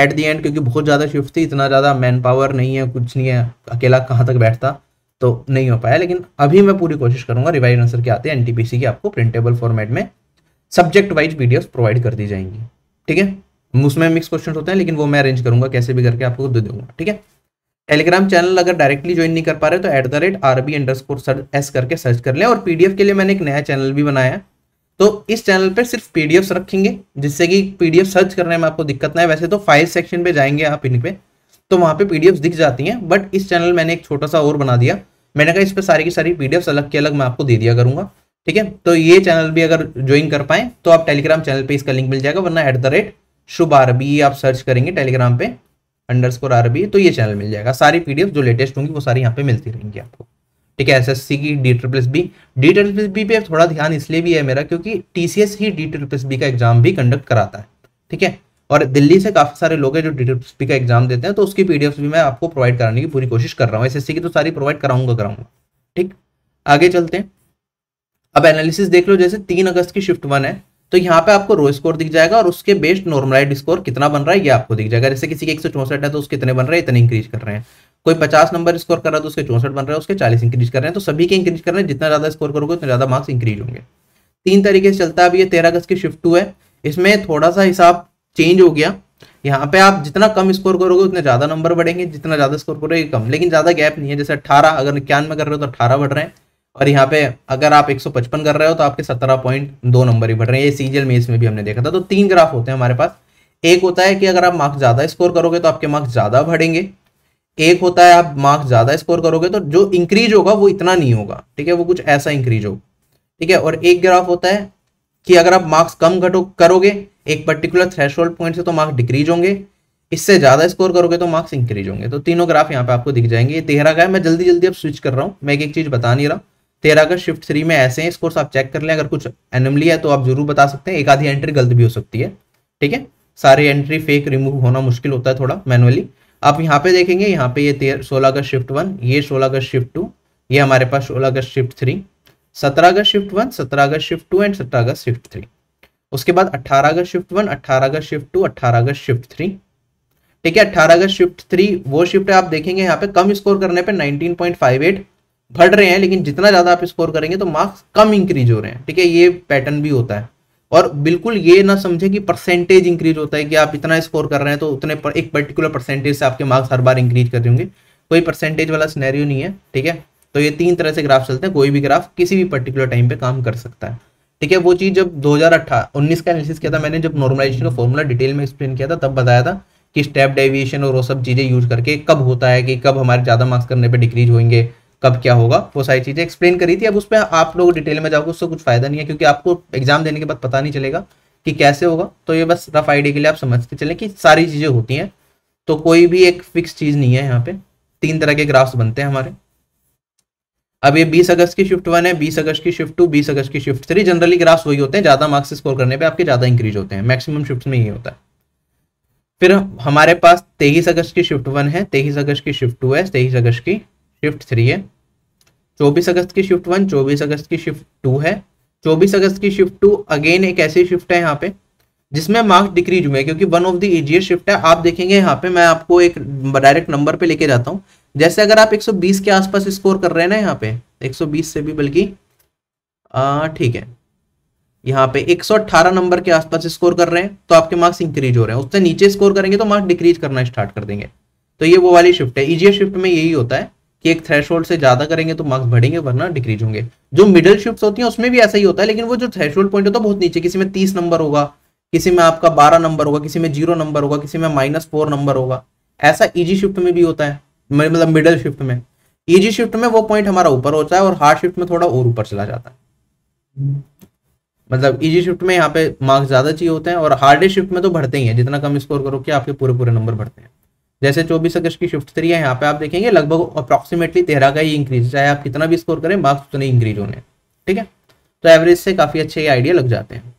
एट दी एंड क्योंकि बहुत ज़्यादा शिफ्ट थी इतना ज़्यादा मैन पावर नहीं है कुछ नहीं है अकेला कहाँ तक बैठता तो नहीं हो पाया लेकिन अभी मैं पूरी कोशिश करूंगा रिवाइज आंसर के आते हैं एनटीपीसी के आपको प्रिंटेबल फॉर्मेट में सब्जेक्ट वाइज वीडियोस प्रोवाइड कर दी जाएंगी ठीक है उसमें मिक्स क्वेश्चन होते हैं लेकिन वो मैं अरेंज करूंगा कैसे भी करके आपको दे दूंगा ठीक है टेलीग्राम चैनल अगर डायरेक्टली ज्वाइन नहीं कर पा रहे तो at the rate R B underscore S करके सर्च कर लें और पीडीएफ के लिए मैंने एक नया चैनल भी बनाया है तो इस चैनल पर सिर्फ पीडीएफ रखेंगे जिससे कि पीडीएफ सर्च करने में आपको दिक्कत ना है वैसे तो फाइल सेक्शन पे जाएंगे आप इन पे तो वहाँ पे पीडीएफ दिख जाती हैं बट इस चैनल मैंने एक छोटा सा और बना दिया मैंने कहा इस पर सारी की सारी पीडीएफ अलग के अलग मैं आपको दे दिया करूँगा ठीक है तो ये चैनल भी अगर ज्वाइन कर पाए तो आप टेलीग्राम चैनल पर इसका लिंक मिल जाएगा वरना at the rate Shubh RB आप सर्च करेंगे टेलीग्राम पे अंडरस्कोर स्कोर आरबी तो ये चैनल मिल जाएगा सारी पीडीएफ जो लेटेस्ट होंगी वो सारी यहाँ पे मिलती रहेंगी आपको ठीक है एसएससी की D triple B D triple B पे थोड़ा ध्यान इसलिए भी है मेरा क्योंकि टीसीएस ही डी ट्रिपल बी का एग्जाम भी कंडक्ट कराता है ठीक है और दिल्ली से काफ़ी सारे लोग हैं जो डी ट्रिपल बी का एग्जाम देते हैं तो उसकी पीडीएफ भी मैं आपको प्रोवाइड कराने की पूरी कोशिश कर रहा हूँ सी की तो सारी प्रोवाइड कराऊंगा कराऊंगा ठीक आगे चलते हैं अब एनालिसिस देख लो जैसे तीन अगस्त की शिफ्ट वन है तो यहाँ पे आपको रो स्कोर दिख जाएगा और उसके बेस्ट नॉर्मलाइड स्कोर कितना बन रहा है ये आपको दिख जाएगा जैसे किसी के एक है तो उसके कितने बन रहे हैं इतने इंक्रीज कर रहे हैं कोई पचास नंबर स्कोर कर रहा है तो उसके चौसठ बन रहा है उसके चालीस इंक्रीज कर रहे हैं तो सभी के इंक्रीज कर रहे हैं जितना ज्यादा स्कोर करोगे उतने ज्यादा मार्क्स इंक्रीज होंगे तीन तरीके से चलता है अब ये तेरह अगस्त की शिफ्ट टू है इसमें थोड़ा सा हिसाब चेंज हो गया यहाँ पे आप जितना कम स्कोर करोगे उतने ज्यादा नंबर बढ़ेंगे जितना ज्यादा स्कोर करोगे कम लेकिन ज्यादा गैप नहीं है जैसे अठारह अगर इक्यानवे कर रहे हो तो अठारह बढ़ रहे हैं और यहाँ पे अगर आप 155 कर रहे हो तो आपके 17.2 नंबर ही बढ़ रहे हैं ये सीजीएल मेस में भी हमने देखा था तो तीन ग्राफ होते हैं हमारे पास एक होता है कि अगर आप मार्क्स ज़्यादा स्कोर करोगे तो आपके मार्क्स ज़्यादा बढ़ेंगे एक होता है आप मार्क्स ज़्यादा स्कोर करोगे तो जो इंक्रीज होगा वो इतना नहीं होगा ठीक है वो कुछ ऐसा इंक्रीज होगा ठीक है और एक ग्राफ होता है कि अगर आप मार्क्स कम घटो करोगे एक पर्टिकुलर थ्रेश पॉइंट से तो मार्क्स डिक्रीज होंगे इससे ज़्यादा स्कोर करोगे तो मार्क्स इंक्रीज होंगे तो तीनों ग्राफ यहाँ पे आपको दिख जाएंगे ये तेरह का है मैं जल्दी जल्दी अब स्विच कर रहा हूँ मैं एक एक चीज़ बता नहीं रहा तेरह अगर शिफ्ट थ्री में ऐसे हैं स्कोर्स आप चेक कर लें अगर कुछ एनमली है तो आप जरूर बता सकते हैं एक आधी एंट्री गलत भी हो सकती है ठीक है सारे एंट्री फेक रिमूव होना मुश्किल होता है थोड़ा मैनुअली आप यहाँ पे देखेंगे यहाँ पे ये सोलह अगस्त शिफ्ट वन ये सोलह अगस्त शिफ्ट टू ये हमारे पास सोलह अगस्त शिफ्ट थ्री सत्रह अगस्त शिफ्ट वन सत्रह अगस्त शिफ्ट टू एंड सत्रह अगस्त शिफ्ट थ्री उसके बाद अट्ठारह अगस्त शिफ्ट वन अट्ठारह अगस्त शिफ्ट टू अट्ठारह अगस्त शिफ्ट थ्री ठीक है अट्ठारह अगस्त शिफ्ट थ्री वो शिफ्ट आप देखेंगे यहाँ पे कम स्कोर करने पे एट बढ़ रहे हैं लेकिन जितना ज़्यादा आप स्कोर करेंगे तो मार्क्स कम इंक्रीज हो रहे हैं ठीक है ये पैटर्न भी होता है और बिल्कुल ये ना समझे कि परसेंटेज इंक्रीज होता है कि आप इतना स्कोर कर रहे हैं तो उतने पर, एक पर्टिकुलर परसेंटेज से आपके मार्क्स हर बार इंक्रीज कर देंगे कोई परसेंटेज वाला स्नैरियो नहीं है ठीक है तो ये तीन तरह से ग्राफ चलते हैं कोई भी ग्राफ किसी भी पर्टिकुलर टाइम पे काम कर सकता है ठीक है वो चीज़ जब दो हजार का एनालिसिस किया था मैंने जब नॉर्मलाइजेशन का फॉर्मूला डिटेल में एक्सप्लेन किया था तब बताया था कि स्टेप डेविएशन और वो सब चीज़ें यूज करके कब होता है कि कब हमारे ज़्यादा मार्क्स करने पर डिक्रीज होंगे कब क्या होगा वो सारी चीज़ें एक्सप्लेन करी थी अब उस पर आप लोग डिटेल में जाओगे उससे कुछ फ़ायदा नहीं है क्योंकि आपको एग्जाम देने के बाद पता नहीं चलेगा कि कैसे होगा तो ये बस रफ आइडिया के लिए आप समझते चले कि सारी चीज़ें होती हैं तो कोई भी एक फिक्स चीज़ नहीं है यहाँ पे तीन तरह के ग्राफ्स बनते हैं हमारे अब ये 20 अगस्त की शिफ्ट वन है 20 अगस्त की शिफ्ट टू 20 अगस्त की शिफ्ट थ्री जनरली ग्राफ्स वही होते हैं ज़्यादा मार्क्स स्कोर करने पे आपके ज़्यादा इंक्रीज होते हैं मैक्सिमम शिफ्ट में ही होता है फिर हमारे पास तेईस अगस्त की शिफ्ट वन है तेईस अगस्त की शिफ्ट टू है तेईस अगस्त की शिफ्ट थ्री है चौबीस अगस्त की शिफ्ट वन चौबीस अगस्त की शिफ्ट टू है चौबीस अगस्त की शिफ्ट टू अगेन एक ऐसी शिफ्ट है यहाँ पे जिसमें मार्क्स डिक्रीज हुए क्योंकि one of the easiest shift है आप देखेंगे यहाँ पे मैं आपको एक डायरेक्ट नंबर पे लेके जाता हूँ जैसे अगर आप 120 के आसपास स्कोर कर रहे हैं ना यहाँ पे 120 से भी बल्कि ठीक है यहाँ पे 118 नंबर के आसपास स्कोर कर रहे हैं तो आपके मार्क्स इंक्रीज हो रहे हैं उससे नीचे स्कोर करेंगे तो मार्क्स डिक्रीज करना स्टार्ट कर देंगे तो ये वो वाली शिफ्ट है इजिएस्ट शिफ्ट में यही होता है कि एक थ्रेश से ज्यादा करेंगे तो मार्क्स बढ़ेंगे वरना डिक्रीज होंगे जो मिडिल शिफ्ट होती है उसमें भी ऐसा ही होता है लेकिन वो जो होल्ड पॉइंट होता है तो बहुत नीचे किसी में तीस नंबर होगा किसी में आपका बारह नंबर होगा किसी में जीरो नंबर होगा किसी में माइनस फोर नंबर होगा ऐसा इजी शिफ्ट में भी होता है मतलब मिडल शिफ्ट में इजी शिफ्ट में वो पॉइंट हमारा ऊपर होता है और हार्ड शिफ्ट में थोड़ा और ऊपर चला जाता है मतलब इजी शिफ्ट में यहाँ पे मार्क्स ज्यादा चाहिए होते हैं और हार्डेस्ट शिफ्ट में तो बढ़ते ही है जितना कम स्कोर करो कि आपके पूरे पूरे नंबर बढ़ते हैं जैसे चौबीस अगस्त की शिफ्ट थ्री है यहाँ पे आप देखेंगे लगभग अप्रोक्सीमेटली तेरह का ही इंक्रीज चाहे आप कितना भी स्कोर करें मार्क्स उतने इंक्रीज होने ठीक है तो एवरेज से काफ़ी अच्छे आइडिया लग जाते हैं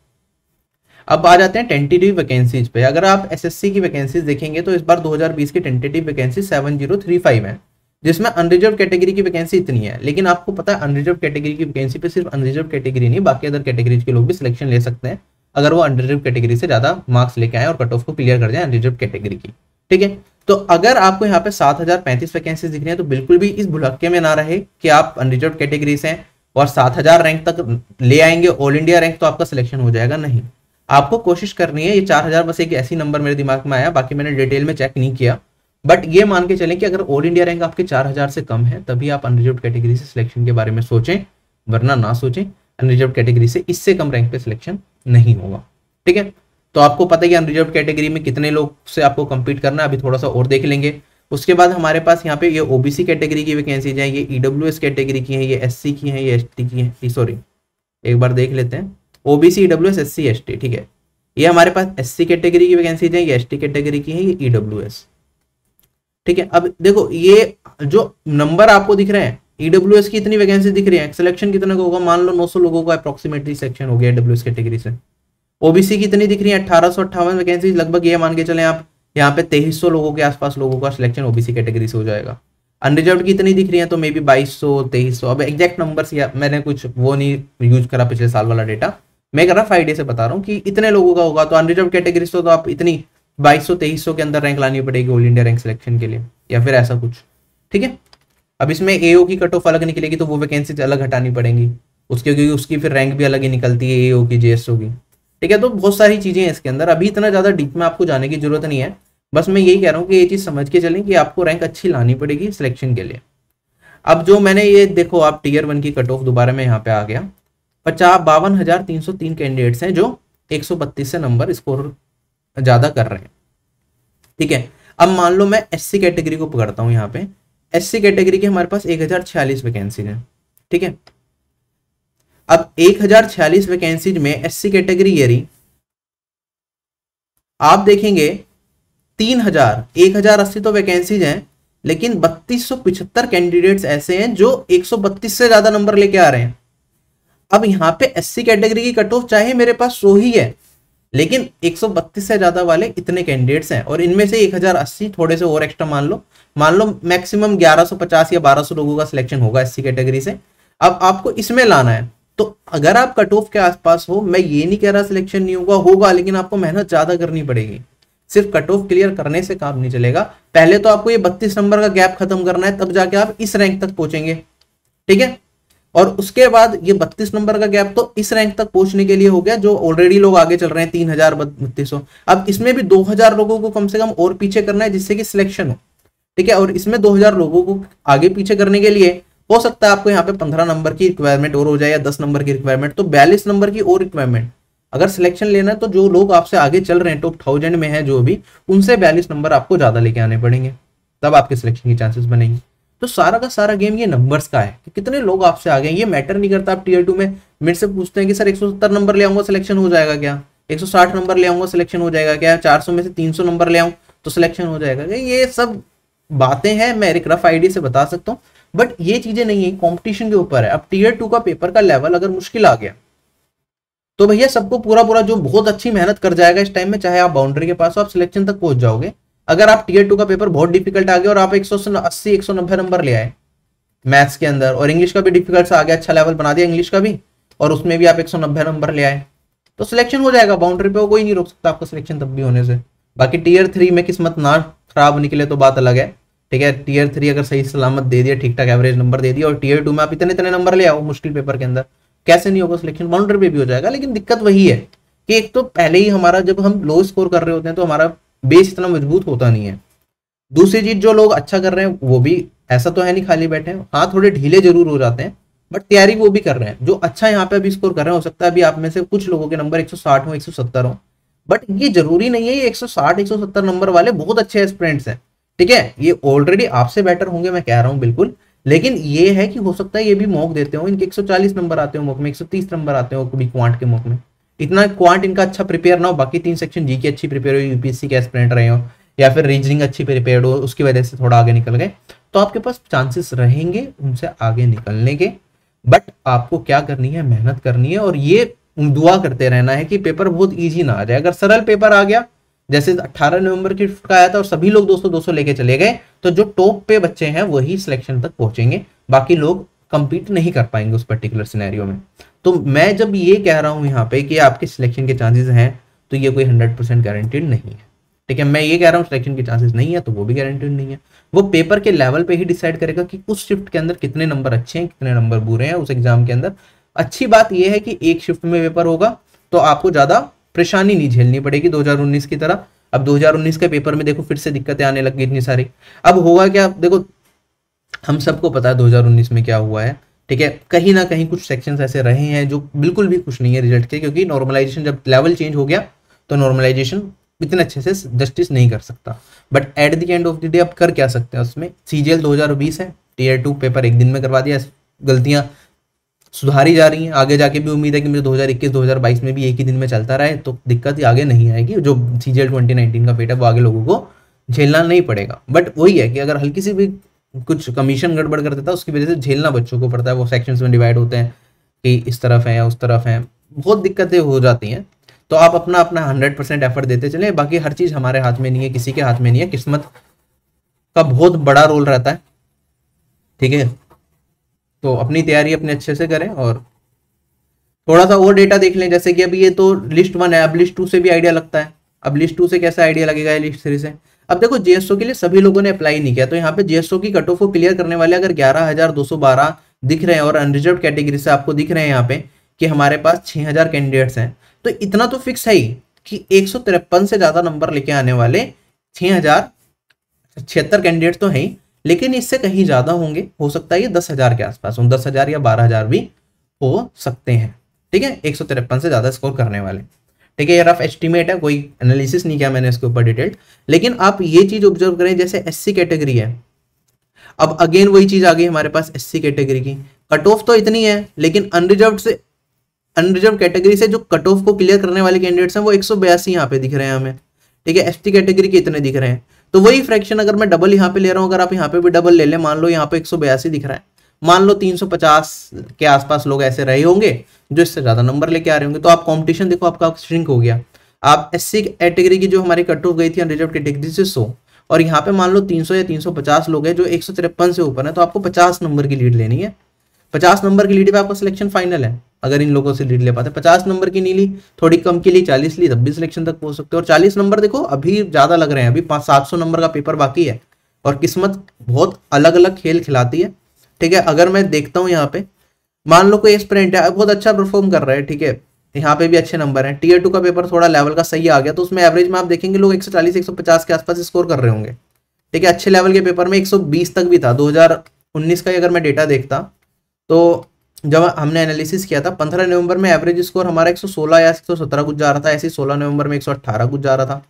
अब आ जाते हैं टेंटेटिव वैकेंसीज पे अगर आप एसएससी की वैकेंसीज देखेंगे तो इस बार 2020 की टेंटेटिव वैकेंसी 7035 है जिसमें अनरिजर्व कैटेगरी की वैकेंसी इतनी है लेकिन आपको पता है अनरिजर्व कैटेगरी की वैकेंसी पे सिर्फ अनरिजर्व कैटेगरी नहीं बाकी अदर कैटेगरीज के लोग भी सिलेक्शन ले सकते हैं अगर वो अनरिजर्व कैटेगरी से ज़्यादा मार्क्स लेके आए और कट ऑफ को क्लियर कर जाए अनरिजर्व कैटेगरी की ठीक है तो अगर आपको यहाँ पे सात हजार पैंतीस वैकेंसी दिख रही है तो बिल्कुल भी इस भुलक्के में ना रहे कि आप अनरिजर्व कैटेगरी से और सात हजार रैंक तक ले आएंगे ऑल इंडिया रैंक तो आपका सिलेक्शन हो जाएगा नहीं आपको कोशिश करनी है ये चार हजार बस एक ऐसी नंबर मेरे दिमाग में आया बाकी मैंने डिटेल में चेक नहीं किया बट ये मान के चलें कि अगर ऑल इंडिया रैंक आपके चार हजार से कम है तभी आप अनरिजर्व कैटेगरी से सिलेक्शन के बारे में सोचें वरना ना सोचें अनरिजर्व कैटेगरी से इससे कम रैंक पे सिलेक्शन नहीं होगा ठीक है तो आपको पता कि अनरिजर्व कैटेगरी में कितने लोग से आपको कम्पीट करना है अभी थोड़ा सा और देख लेंगे उसके बाद हमारे पास यहाँ पे ये ओबीसी कैटेगरी की वैकेंसीज हैं ये ईडब्ल्यू e कैटेगरी की हैं ये एससी की हैं ये एसटी की हैं सॉरी एक बार देख लेते हैं ओबीसी ईडब्ल्यू एस एस ठीक है ये हमारे पास एससी कैटेगरी की वैकेंसीज हैं ये एसटी कैटेगरी की हैं ये ईडब्ल्यू e ठीक है अब देखो ये जो नंबर आपको दिख रहे हैं ईडब्ल्यूएस e की इतनी वैकेंसी दिख रही है सिलेक्शन कितने का होगा मान लो 900 लोगों का अप्रोक्सीमेटली सेक्शन हो गया डब्ल्यू कैटेगरी से ओबीसी कितनी दिख रही है अठारह सौ अट्ठावन वैकेंसी लगभग ये मान के चले आप यहाँ पे तेईस सौ लोगों के आसपास लोगों का सिलेक्शन ओबीसी कैटेगरी से हो जाएगा अनरिजर्व की इतनी दिख रही है तो मे बी बाईस सौ तेईस सौ अब एग्जैक्ट नंबर मैंने कुछ वो नहीं यूज करा पिछले साल वाला डेटा मैं कर रहा फाइव डे से बता रहा हूँ कि इतने लोगों का होगा तो अनरिजर्व कैटेगरी से तो आप इतनी बाईस सौ तेईस सौ के अंदर रैंक लानी पड़ेगी ऑल इंडिया रैंक सिलेक्शन के लिए या फिर ऐसा कुछ ठीक है अब इसमें एओ की कट ऑफ अलग निकलेगी तो वो वैकेंसी अलग हटानी पड़ेंगी उसके क्योंकि उसकी फिर रैंक भी अलग ही निकलती है एओ की जेएसओ की ठीक है तो बहुत सारी चीज़ें हैं इसके अंदर अभी इतना ज़्यादा डीप में आपको जाने की जरूरत नहीं है बस मैं यही कह रहा हूँ कि ये चीज़ समझ के चलें कि आपको रैंक अच्छी लानी पड़ेगी सिलेक्शन के लिए अब जो मैंने ये देखो आप टीयर वन की कट ऑफ दोबारा में यहाँ पे आ गया पचास बावन हज़ार तीन सौ तीन कैंडिडेट्स हैं जो एक सौ बत्तीस से नंबर स्कोर ज़्यादा कर रहे हैं ठीक है अब मान लो मैं एस सी कैटेगरी को पकड़ता हूँ यहाँ पे एस कैटेगरी के हमारे पास एक हज़ार छियालीस वैकेंसी है ठीक है अब एक हजार छियालीस वैकेंसीज में एससी कैटेगरी रही आप देखेंगे तीन हजार एक हजार अस्सी तो वैकेंसीज हैं लेकिन बत्तीस सौ पिछहत्तर कैंडिडेट्स ऐसे हैं जो एक सौ बत्तीस से ज्यादा नंबर लेके आ रहे हैं अब यहां पे एससी कैटेगरी की कट ऑफ चाहे मेरे पास सो ही है लेकिन 132 से ज़्यादा वाले इतने कैंडिडेट्स हैं और इनमें से 1080 थोड़े से और एक्स्ट्रा मान लो मान लो मैक्सिमम 1150 या 1200 लोगों का सिलेक्शन होगा एससी कैटेगरी से अब आपको इसमें लाना है तो अगर आप कट ऑफ के आसपास हो मैं ये नहीं कह रहा सिलेक्शन नहीं होगा होगा लेकिन आपको मेहनत ज़्यादा करनी पड़ेगी सिर्फ कट ऑफ क्लियर करने से काम नहीं चलेगा पहले तो आपको ये बत्तीस नंबर का गैप खत्म करना है तब जाके आप इस रैंक तक पहुंचेंगे ठीक है और उसके बाद ये बत्तीस नंबर का गैप तो इस रैंक तक पहुंचने के लिए हो गया जो ऑलरेडी लोग आगे चल रहे हैं तीन हजार बत्तीस अब इसमें भी दो हजार लोगों को कम से कम और पीछे करना है जिससे कि सिलेक्शन हो ठीक है और इसमें दो हजार लोगों को आगे पीछे करने के लिए हो सकता है आपको यहाँ पे पंद्रह नंबर की रिक्वायरमेंट और हो जाए या दस नंबर की रिक्वायरमेंट तो बयालीस नंबर की और रिक्वायरमेंट अगर सिलेक्शन लेना है तो जो लोग आपसे आगे चल रहे हैं टॉप थाउजेंड में है जो भी उनसे बयालीस नंबर आपको ज़्यादा लेके आने पड़ेंगे तब आपके सिलेक्शन की चांसेस बनेंगे तो सारा का सारा गेम ये नंबर्स का है कि कितने लोग आपसे आगे ये मैटर नहीं करता आप टीयर टू में मेरे से पूछते हैं कि सर 170 नंबर ले आऊंगा सिलेक्शन हो जाएगा क्या 160 नंबर ले आऊंगा सिलेक्शन हो जाएगा क्या 400 में से 300 नंबर ले आऊँ तो सिलेक्शन हो जाएगा ये सब बातें हैं मैं एक रफ आईडी से बता सकता हूँ बट ये चीजें नहीं है कॉम्पिटिशन के ऊपर है अब टीयर टू का पेपर का लेवल अगर मुश्किल आ गया तो भैया सबको पूरा पूरा जो बहुत अच्छी मेहनत कर जाएगा इस टाइम में चाहे आप बाउंड्री के पास हो आप सिलेक्शन तक पहुंच जाओगे अगर आप टीयर टू का पेपर बहुत डिफिकल्ट आ गया और आप एक सौ अस्सी एक सौ नब्बे नंबर ले आए मैथ्स के अंदर और इंग्लिश का भी डिफिकल्ट आ गया अच्छा लेवल बना दिया इंग्लिश का भी और उसमें भी आप एक सौ नब्बे नंबर ले आए तो सिलेक्शन हो जाएगा बाउंड्री पे कोई नहीं रोक सकता आपका सिलेक्शन तब भी होने से बाकी टीयर थ्री में किस्मत ना खराब निकले तो बात अलग है ठीक है टीयर थ्री अगर सही सलामत दे दिया ठीक ठाक एवरेज नंबर दे दिया और टीयर टू में आप इतने इतने नंबर ले आओ मुश्किल पेपर के अंदर कैसे नहीं होगा सिलेक्शन बाउंड्री पे भी हो जाएगा लेकिन दिक्कत वही है कि एक तो पहले ही हमारा जब हम लो स्कोर कर रहे होते हैं तो हमारा बेस इतना मजबूत होता नहीं है दूसरी चीज जो लोग अच्छा कर रहे हैं वो भी ऐसा तो है नहीं खाली बैठे हाँ थोड़े ढीले जरूर हो जाते हैं बट तैयारी वो भी कर रहे हैं जो अच्छा यहाँ पे अभी स्कोर कर रहे हैं हो सकता है अभी आप में से कुछ लोगों के नंबर 160 हो 170 हो बट ये जरूरी नहीं है ये 160 170 नंबर वाले बहुत अच्छे स्टूडेंट्स हैं ठीक है ये ऑलरेडी आपसे बेटर होंगे मैं कह रहा हूं बिल्कुल लेकिन ये है कि हो सकता है ये भी मॉक देते हो इनके 140 नंबर आते हो मॉक में 130 नंबर आते हो कभी क्वांट के मॉक में इतना क्वांट इनका अच्छा प्रिपेयर ना हो बाकी तीन सेक्शन जी की अच्छी प्रिपेयर हो यूपीएससी के एस्पिरेंट रहे हो या फिर रीजनिंग अच्छी प्रिपेयर हो उसकी वजह से थोड़ा आगे निकल गए तो आपके पास चांसेस रहेंगे उनसे आगे निकलने के बट आपको क्या करनी है मेहनत करनी है और ये दुआ करते रहना है कि पेपर बहुत ईजी ना आ जाए अगर सरल पेपर आ गया जैसे 18 नवंबर की शिफ्ट का आया था और सभी लोग दोस्तों 200 लेके चले गए तो जो टॉप पे बच्चे हैं वही सिलेक्शन तक पहुंचेंगे बाकी लोग कंपीट नहीं कर पाएंगे उस पर्टिकुलर सिनेरियो में तो मैं जब ये कह रहा हूँ यहाँ पे कि आपके सिलेक्शन के चांसेस हैं तो ये कोई हंड्रेड परसेंट गारंटीड नहीं है ठीक है मैं ये कह रहा हूँ सिलेक्शन के चांसेस नहीं है तो वो भी गारंटीड नहीं है वो पेपर के लेवल पे ही डिसाइड करेगा कि उस शिफ्ट के अंदर कितने नंबर अच्छे हैं कितने नंबर बुरे हैं उस एग्जाम के अंदर अच्छी बात यह है कि एक शिफ्ट में पेपर होगा तो आपको ज़्यादा परेशानी नहीं झेलनी पड़ेगी 2019 की तरह अब 2019 के पेपर में देखो फिर से दिक्कतें आने लग गई इतनी सारी अब होगा क्या देखो हम सबको पता है 2019 में क्या हुआ है ठीक है कहीं ना कहीं कुछ सेक्शन ऐसे रहे हैं जो बिल्कुल भी कुछ नहीं है रिजल्ट के क्योंकि नॉर्मलाइजेशन जब लेवल चेंज हो गया तो नॉर्मलाइजेशन इतने अच्छे से जस्टिस नहीं कर सकता but at the end of the day अब कर क्या सकते हैं उसमें सीजीएल जी है टीयर टू पेपर एक दिन में करवा दिया गलतियां सुधारी जा रही हैं आगे जाके भी उम्मीद है कि मुझे 2021 2022 में भी एक ही दिन में चलता रहे तो दिक्कत ही आगे नहीं आएगी जो सी जी ट्वेंटी का पेट है वो आगे लोगों को झेलना नहीं पड़ेगा बट वही है कि अगर हल्की सी भी कुछ कमीशन गड़बड़ कर देता है उसकी वजह से झेलना बच्चों को पड़ता है वो सेक्शन में डिवाइड होते हैं कि इस तरफ है या उस तरफ है बहुत दिक्कतें हो जाती हैं तो आप अपना अपना हंड्रेड परसेंट एफर्ट देते चले बाकी हर चीज़ हमारे हाथ में नहीं है किसी के हाथ में नहीं है किस्मत का बहुत बड़ा रोल रहता है ठीक है तो अपनी तैयारी अपने अच्छे से करें और थोड़ा सा और डेटा देख लें जैसे कि अभी ये तो लिस्ट वन है अब लिस्ट टू से भी आइडिया लगता है अब लिस्ट टू से कैसा आइडिया लगेगा लिस्ट थ्री से अब देखो जीएसओ के लिए सभी लोगों ने अप्लाई नहीं किया तो यहाँ पे जीएसओ की कट ऑफ को क्लियर करने वाले अगर ग्यारह हजार दो सौ बारह दिख रहे हैं और अनरिजर्व कैटेगरी से आपको दिख रहे हैं यहाँ पे कि हमारे पास छह हजार कैंडिडेट्स हैं तो इतना तो फिक्स है ही कि एक से ज़्यादा नंबर लेके आने वाले छह हजार छिहत्तर कैंडिडेट तो हैं ही लेकिन इससे कहीं ज़्यादा होंगे हो सकता है ये दस हज़ार के आसपास हों दस हज़ार या बारह हज़ार भी हो सकते हैं ठीक है एक सौ तिरपन से ज़्यादा स्कोर करने वाले ठीक है ये रफ एस्टिमेट है कोई एनालिसिस नहीं किया मैंने इसके ऊपर डिटेल्ड लेकिन आप ये चीज़ ऑब्जर्व करें जैसे एस कैटेगरी है अब अगेन वही चीज़ आ गई हमारे पास एस कैटेगरी की कट ऑफ तो इतनी है लेकिन अनरिजर्व से अनरिजर्व कैटेगरी से जो कट ऑफ को क्लियर करने वाले कैंडिडेट्स हैं वो एक सौ बयासी यहाँ पे दिख रहे हैं हमें ठीक है एस कैटेगरी के इतने दिख रहे हैं तो वही फ्रैक्शन अगर मैं डबल यहाँ पे ले रहा हूँ अगर आप यहाँ पे भी डबल ले लें मान लो यहाँ पे एक दिख रहा है मान लो 350 के आसपास लोग ऐसे रहे होंगे जो इससे ज़्यादा नंबर लेके आ रहे होंगे तो आप कंपटीशन देखो आपका श्रिंक हो गया आप एस सी कैटेगरी की जो हमारी कट ऑफ गई थी अनरिजर्व कैटेगरी से सो और यहाँ पे मान लो 300 या 350 लोग हैं जो एक से ऊपर है तो आपको 50 नंबर की लीड लेनी है 50 नंबर की लीड पे आपका सिलेक्शन फाइनल है अगर इन लोगों से लीड ले पाते पचास नंबर की नहीं ली थोड़ी कम की ली चालीस ली तब भी सिलेक्शन तक पहुंच सकते हो और चालीस नंबर देखो अभी ज्यादा लग रहे हैं अभी सात सौ नंबर का पेपर बाकी है और किस्मत बहुत अलग अलग खेल खिलाती है ठीक है अगर मैं देखता हूँ यहाँ पे मान लो कोई स्प्रेंट है बहुत अच्छा परफॉर्म कर रहा है ठीक है यहाँ पे भी अच्छे नंबर है टीयर टू का पेपर थोड़ा लेवल का सही आ गया तो उसमें एवरेज में आप देखेंगे लोग एक सौ के आसपास स्कोर कर रहे होंगे ठीक है अच्छे लेवल के पेपर में एक तक भी था दो का अगर मैं डेटा देखता तो जब हमने एनालिसिस किया था पंद्रह नवंबर में एवरेज स्कोर हमारा 116 या 117 कुछ जा रहा था ऐसे ही 16 नवंबर में 118 कुछ जा रहा था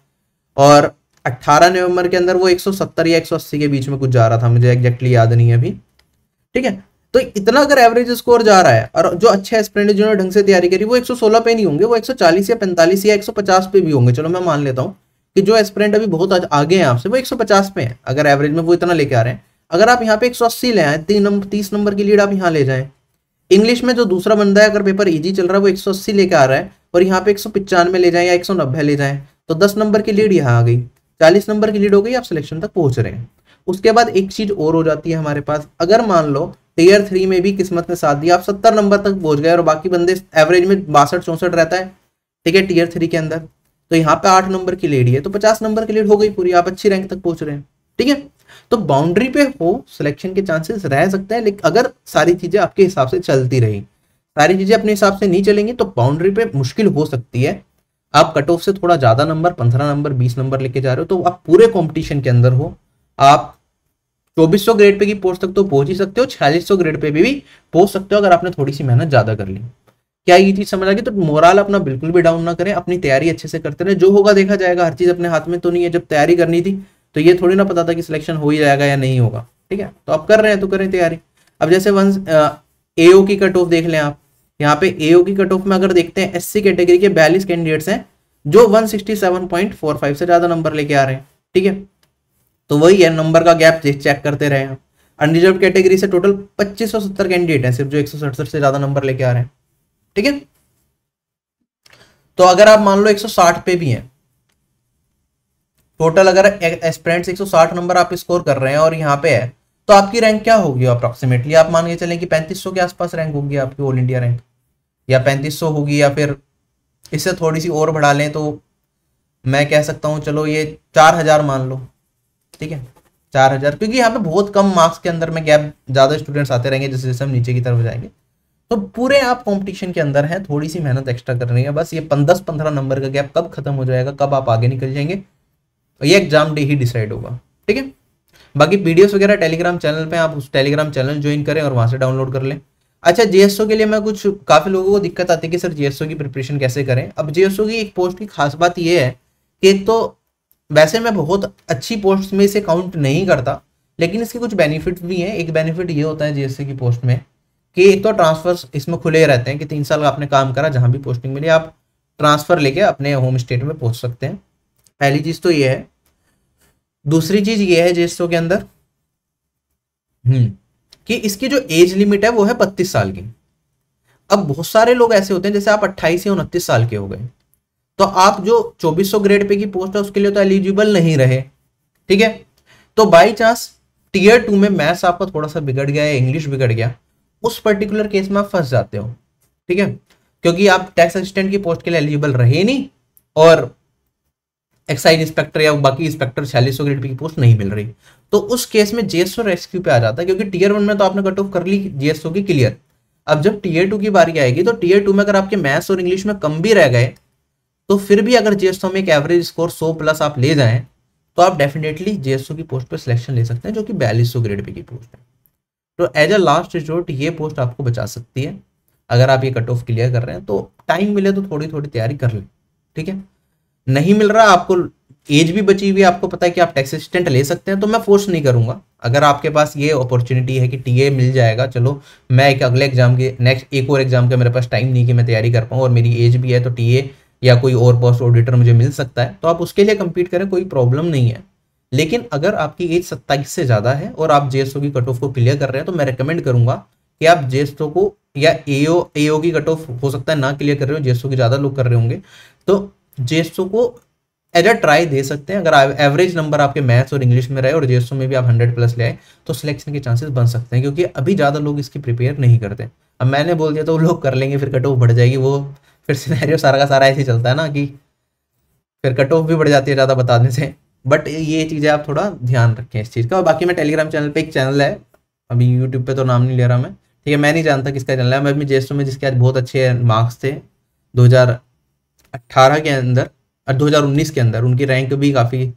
और 18 नवंबर के अंदर वो 170 या 180 के बीच में कुछ जा रहा था मुझे एग्जैक्टली याद नहीं है अभी ठीक है तो इतना अगर एवरेज स्कोर जा रहा है और जो अच्छे स्प्रेंड जिन्होंने ढंग से तैयारी करी वो एक पे नहीं होंगे वो एक या पैंतालीस या एक पे भी होंगे चलो मैं मान लेता हूँ कि जो एस्पिरेंट अभी बहुत आगे हैं आपसे वो एक पे है अगर एवरेज में वो इतना लेके आ रहे हैं अगर आप यहाँ पे एक ले आए तीन तीस नंबर की लीड आप यहाँ ले जाएं इंग्लिश में जो दूसरा बंदा है अगर पेपर इजी चल रहा है वो एक सौ अस्सी लेके आ रहा है और यहाँ पे एक सौ पिचानवे ले जाए या एक सौ नब्बे ले जाए तो दस नंबर की लीड यहाँ आ गई चालीस नंबर की लीड हो गई आप सिलेक्शन तक पहुंच रहे हैं उसके बाद एक चीज़ और हो जाती है हमारे पास अगर मान लो टीयर थ्री में भी किस्मत ने साथ दिया आप सत्तर नंबर तक पहुंच गए और बाकी बंदे एवरेज में बासठ चौसठ रहता है ठीक है टीयर थ्री के अंदर तो यहाँ पे आठ नंबर की लीड है तो पचास नंबर की लीड हो गई पूरी आप अच्छी रैंक तक पहुंच रहे हैं ठीक है तो बाउंड्री पे हो सिलेक्शन के चांसेस रह सकते हैं लेकिन अगर सारी चीज़ें आपके हिसाब से चलती रही सारी चीज़ें अपने हिसाब से नहीं चलेंगी तो बाउंड्री पे मुश्किल हो सकती है आप कट ऑफ से थोड़ा ज़्यादा नंबर पंद्रह नंबर बीस नंबर लेके जा रहे हो तो आप पूरे कॉम्पिटिशन के अंदर हो आप चौबीस सौ ग्रेड पे की पोस्ट तक तो पहुंच ही सकते हो छियालीस सौ ग्रेड पे भी, भी पहुंच सकते हो अगर आपने थोड़ी सी मेहनत ज़्यादा कर ली क्या ये चीज़ समझ आ गई तो मोरल अपना बिल्कुल भी डाउन ना करें अपनी तैयारी अच्छे से करते रहे जो होगा देखा जाएगा हर चीज़ अपने हाथ में तो नहीं है जब तैयारी करनी थी तो ये थोड़ी ना पता था कि सिलेक्शन हो ही जाएगा या नहीं होगा ठीक है तो आप कर रहे हैं तो करें तैयारी अब जैसे वन ए की कट ऑफ देख लें आप यहाँ पे ए की कट ऑफ में अगर देखते हैं एससी कैटेगरी के बयालीस कैंडिडेट्स हैं जो 167.45 से ज़्यादा नंबर लेके आ रहे हैं ठीक है तो वही है नंबर का गैप चेक करते रहे हैं अनरिजर्व कैटेगरी से टोटल 2570 कैंडिडेट हैं सिर्फ जो एक से ज़्यादा नंबर लेके आ रहे हैं ठीक है तो अगर आप मान लो 160 पे भी हैं टोटल अगर एस्पिरेंट्स 160 नंबर आप स्कोर कर रहे हैं और यहाँ पे है तो आपकी रैंक क्या होगी अप्रोक्सीमेटली आप मान के चलें कि 3500 के आसपास रैंक होगी आपकी ऑल इंडिया रैंक या 3500 होगी या फिर इससे थोड़ी सी और बढ़ा लें तो मैं कह सकता हूँ चलो ये चार मान लो ठीक है हजार क्योंकि यहाँ पे बहुत कम मार्क्स के अंदर में गैप ज़्यादा स्टूडेंट्स आते रहेंगे जैसे जैसे हम नीचे की तरफ जाएंगे तो पूरे आप कंपटीशन के अंदर हैं थोड़ी सी मेहनत एक्स्ट्रा करनी है बस ये पंद्रह पंद्रह नंबर का गैप कब खत्म हो जाएगा कब आप आगे निकल जाएंगे ये एग्जाम डे ही डिसाइड होगा ठीक है बाकी पीडीएफ वगैरह टेलीग्राम चैनल पे आप उस टेलीग्राम चैनल ज्वाइन करें और वहां से डाउनलोड कर लें अच्छा जीएसओ के लिए मैं कुछ काफ़ी लोगों को दिक्कत आती है कि सर जीएसओ की प्रिपरेशन कैसे करें अब जीएसओ की एक पोस्ट की खास बात यह है कि एक तो वैसे मैं बहुत अच्छी पोस्ट में इसे काउंट नहीं करता लेकिन इसके कुछ बेनिफिट भी हैं एक बेनिफिट ये होता है जीएससी की पोस्ट में कि एक तो ट्रांसफर इसमें खुले रहते हैं कि तीन साल आपने काम करा जहां भी पोस्टिंग मिली आप ट्रांसफ़र लेके अपने होम स्टेट में पहुँच सकते हैं पहली चीज तो ये है दूसरी चीज ये है जेस्टो के अंदर हम्म कि इसकी जो एज लिमिट है वो है बत्तीस साल की अब बहुत सारे लोग ऐसे होते हैं जैसे आप अट्ठाईस या उनतीस साल के हो गए तो आप जो 2400 ग्रेड पे की पोस्ट है उसके लिए तो एलिजिबल नहीं रहे ठीक है तो बाई चांस टीयर टू में मैथ्स आपका थोड़ा सा बिगड़ गया इंग्लिश बिगड़ गया उस पर्टिकुलर केस में आप फंस जाते हो ठीक है क्योंकि आप टैक्स असिस्टेंट की पोस्ट के लिए एलिजिबल रहे नहीं और एक्साइज इंस्पेक्टर या बाकी इंस्पेक्टर छियालीस सौ ग्रेड पी की पोस्ट नहीं मिल रही तो उस केस में जीएसओ रेस्क्यू पे आ जाता है क्योंकि टीयर वन में तो आपने कट ऑफ कर ली जीएसओ की क्लियर अब जब टीयर टू की बारी आएगी तो टीयर टू में अगर आपके मैथ्स और इंग्लिश में कम भी रह गए तो फिर भी अगर जीएसओ में एक एवरेज स्कोर सौ प्लस आप ले जाए तो आप डेफिनेटली जीएसओ की पोस्ट पर सिलेक्शन ले सकते हैं जो कि बयालीस सौ ग्रेड पे की पोस्ट है तो एज अ लास्ट रिजोर्ट ये पोस्ट आपको बचा सकती है अगर आप ये कट ऑफ क्लियर कर रहे हैं तो टाइम मिले तो थोड़ी थोड़ी तैयारी कर लें ठीक है नहीं मिल रहा आपको एज भी बची हुई आपको पता है कि आप टैक्स असिस्टेंट ले सकते हैं तो मैं फोर्स नहीं करूंगा अगर आपके पास ये अपॉर्चुनिटी है कि टीए मिल जाएगा चलो मैं एक अगले एग्जाम के नेक्स्ट एक और एग्जाम का मेरे पास टाइम नहीं कि मैं तैयारी कर पाऊँ और मेरी एज भी है तो टीए या कोई और पोस्ट ऑडिटर मुझे मिल सकता है तो आप उसके लिए कम्पीट करें कोई प्रॉब्लम नहीं है लेकिन अगर आपकी एज सत्ताईस से ज़्यादा है और आप जे की कट ऑफ को क्लियर कर रहे हैं तो मैं रिकमेंड करूंगा कि आप जे को या ए की कट ऑफ हो सकता है ना क्लियर कर रहे हो जे की ज़्यादा लोग कर रहे होंगे तो जेएसओ को एज अ ट्राई दे सकते हैं अगर एवरेज नंबर आपके मैथ्स और इंग्लिश में रहे और जेएसओ में भी आप हंड्रेड प्लस ले आए तो सिलेक्शन के चांसेस बन सकते हैं क्योंकि अभी ज़्यादा लोग इसकी प्रिपेयर नहीं करते अब मैंने बोल दिया तो वो लोग कर लेंगे फिर कट ऑफ बढ़ जाएगी वो फिर सिनेरियो सारा का सारा ऐसे ही चलता है ना कि फिर कट ऑफ भी बढ़ जाती है ज़्यादा बताने से बट ये चीज़ें आप थोड़ा ध्यान रखें इस चीज़ का और बाकी मैं टेलीग्राम चैनल पर एक चैनल है अभी यूट्यूब पर तो नाम नहीं ले रहा मैं ठीक है मैं नहीं जानता किसका चैनल है मैं अपनी जेएसओ में जिसके आज बहुत अच्छे मार्क्स थे दो अट्ठारह के अंदर दो हज़ार उन्नीस के अंदर उनकी रैंक भी काफ़ी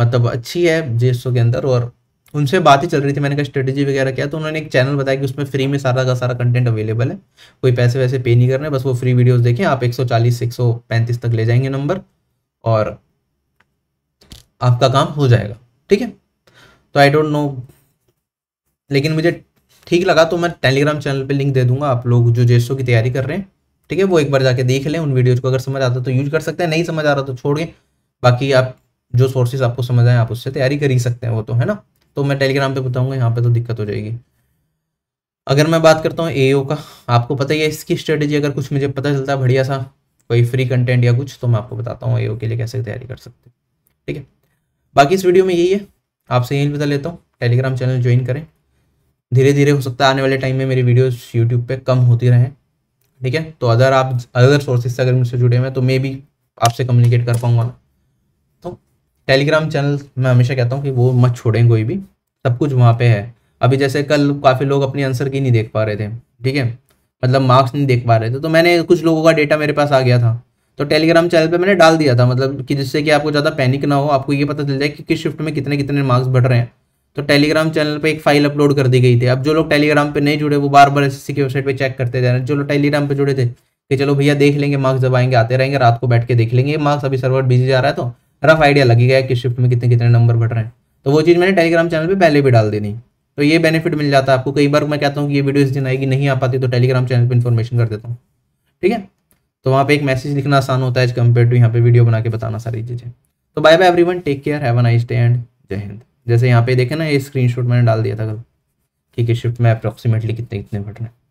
मतलब अच्छी है जे के अंदर और उनसे बात ही चल रही थी मैंने कहा स्ट्रेटेजी वगैरह किया तो उन्होंने एक चैनल बताया कि उसमें फ्री में सारा का सारा कंटेंट अवेलेबल है कोई पैसे वैसे पे नहीं करने बस वो फ्री वीडियोस देखें आप 140 135 तक ले जाएंगे नंबर और आपका काम हो जाएगा ठीक है तो आई डोंट नो लेकिन मुझे ठीक लगा तो मैं टेलीग्राम चैनल पर लिंक दे दूंगा आप लोग जो जेसो की तैयारी कर रहे हैं ठीक है वो एक बार जाके देख लें उन वीडियोज को अगर समझ आता तो यूज कर सकते हैं नहीं समझ आ रहा तो छोड़ गए बाकी आप जो सोर्सेज आपको समझ आए आप उससे तैयारी कर ही सकते हैं वो तो है ना तो मैं टेलीग्राम पे बताऊंगा यहाँ पे तो दिक्कत हो जाएगी अगर मैं बात करता हूँ ए का आपको पता ही है इसकी स्ट्रेटेजी अगर कुछ मुझे पता चलता है बढ़िया सा कोई फ्री कंटेंट या कुछ तो मैं आपको बताता हूँ ए के लिए कैसे तैयारी कर सकते हैं ठीक है बाकी इस वीडियो में यही है आपसे यही बता लेता हूँ टेलीग्राम चैनल ज्वाइन करें धीरे धीरे हो सकता है आने वाले टाइम में मेरी वीडियोज़ यूट्यूब पर कम होती रहें ठीक है तो अदर आप अदर सोर्सेज से अगर मुझसे जुड़े हुए हैं तो मैं भी आपसे कम्युनिकेट कर पाऊंगा ना तो टेलीग्राम चैनल मैं हमेशा कहता हूँ कि वो मत छोड़ें कोई भी सब कुछ वहाँ पे है अभी जैसे कल काफ़ी लोग अपनी आंसर की नहीं देख पा रहे थे ठीक है मतलब मार्क्स नहीं देख पा रहे थे तो मैंने कुछ लोगों का डेटा मेरे पास आ गया था तो टेलीग्राम चैनल पे मैंने डाल दिया था मतलब कि जिससे कि आपको ज़्यादा पैनिक ना हो आपको ये पता चल जाए कि किस शिफ्ट में कितने कितने मार्क्स बढ़ रहे हैं तो टेलीग्राम चैनल पे एक फाइल अपलोड कर दी गई थी अब जो लोग टेलीग्राम पे नहीं जुड़े वो बार बार एस की वेबसाइट पे चेक करते जा रहे हैं जो लोग टेलीग्राम पे जुड़े थे कि चलो भैया देख लेंगे मार्क्स जब आएंगे आते रहेंगे रात को बैठ के देख लेंगे मार्क्स अभी सर्वर बिजी जा रहा है तो रफ आइडिया गया कि शिफ्ट में कितने कितने नंबर बढ़ रहे हैं तो वो चीज़ मैंने टेलीग्राम चैनल पर पहले भी डाल दी नहीं तो ये बेनिफिट मिल जाता है आपको कई बार मैं कहता हूँ कि ये वीडियो इस दिन आएगी नहीं आ पाती तो टेलीग्राम चैनल पर इन्फॉर्मेशन कर देता हूँ ठीक है तो वहाँ पर एक मैसेज लिखना आसान होता है एज कम्पेयर टू यहाँ पर वीडियो बना के बताना सारी चीज़ें तो bye bye every take care have a nice day and जय हिंद जैसे यहाँ पे देखें ना ये स्क्रीनशॉट मैंने डाल दिया था कल ठीक है शिफ्ट में अप्रॉक्सीमेटली कितने कितने फट रहे हैं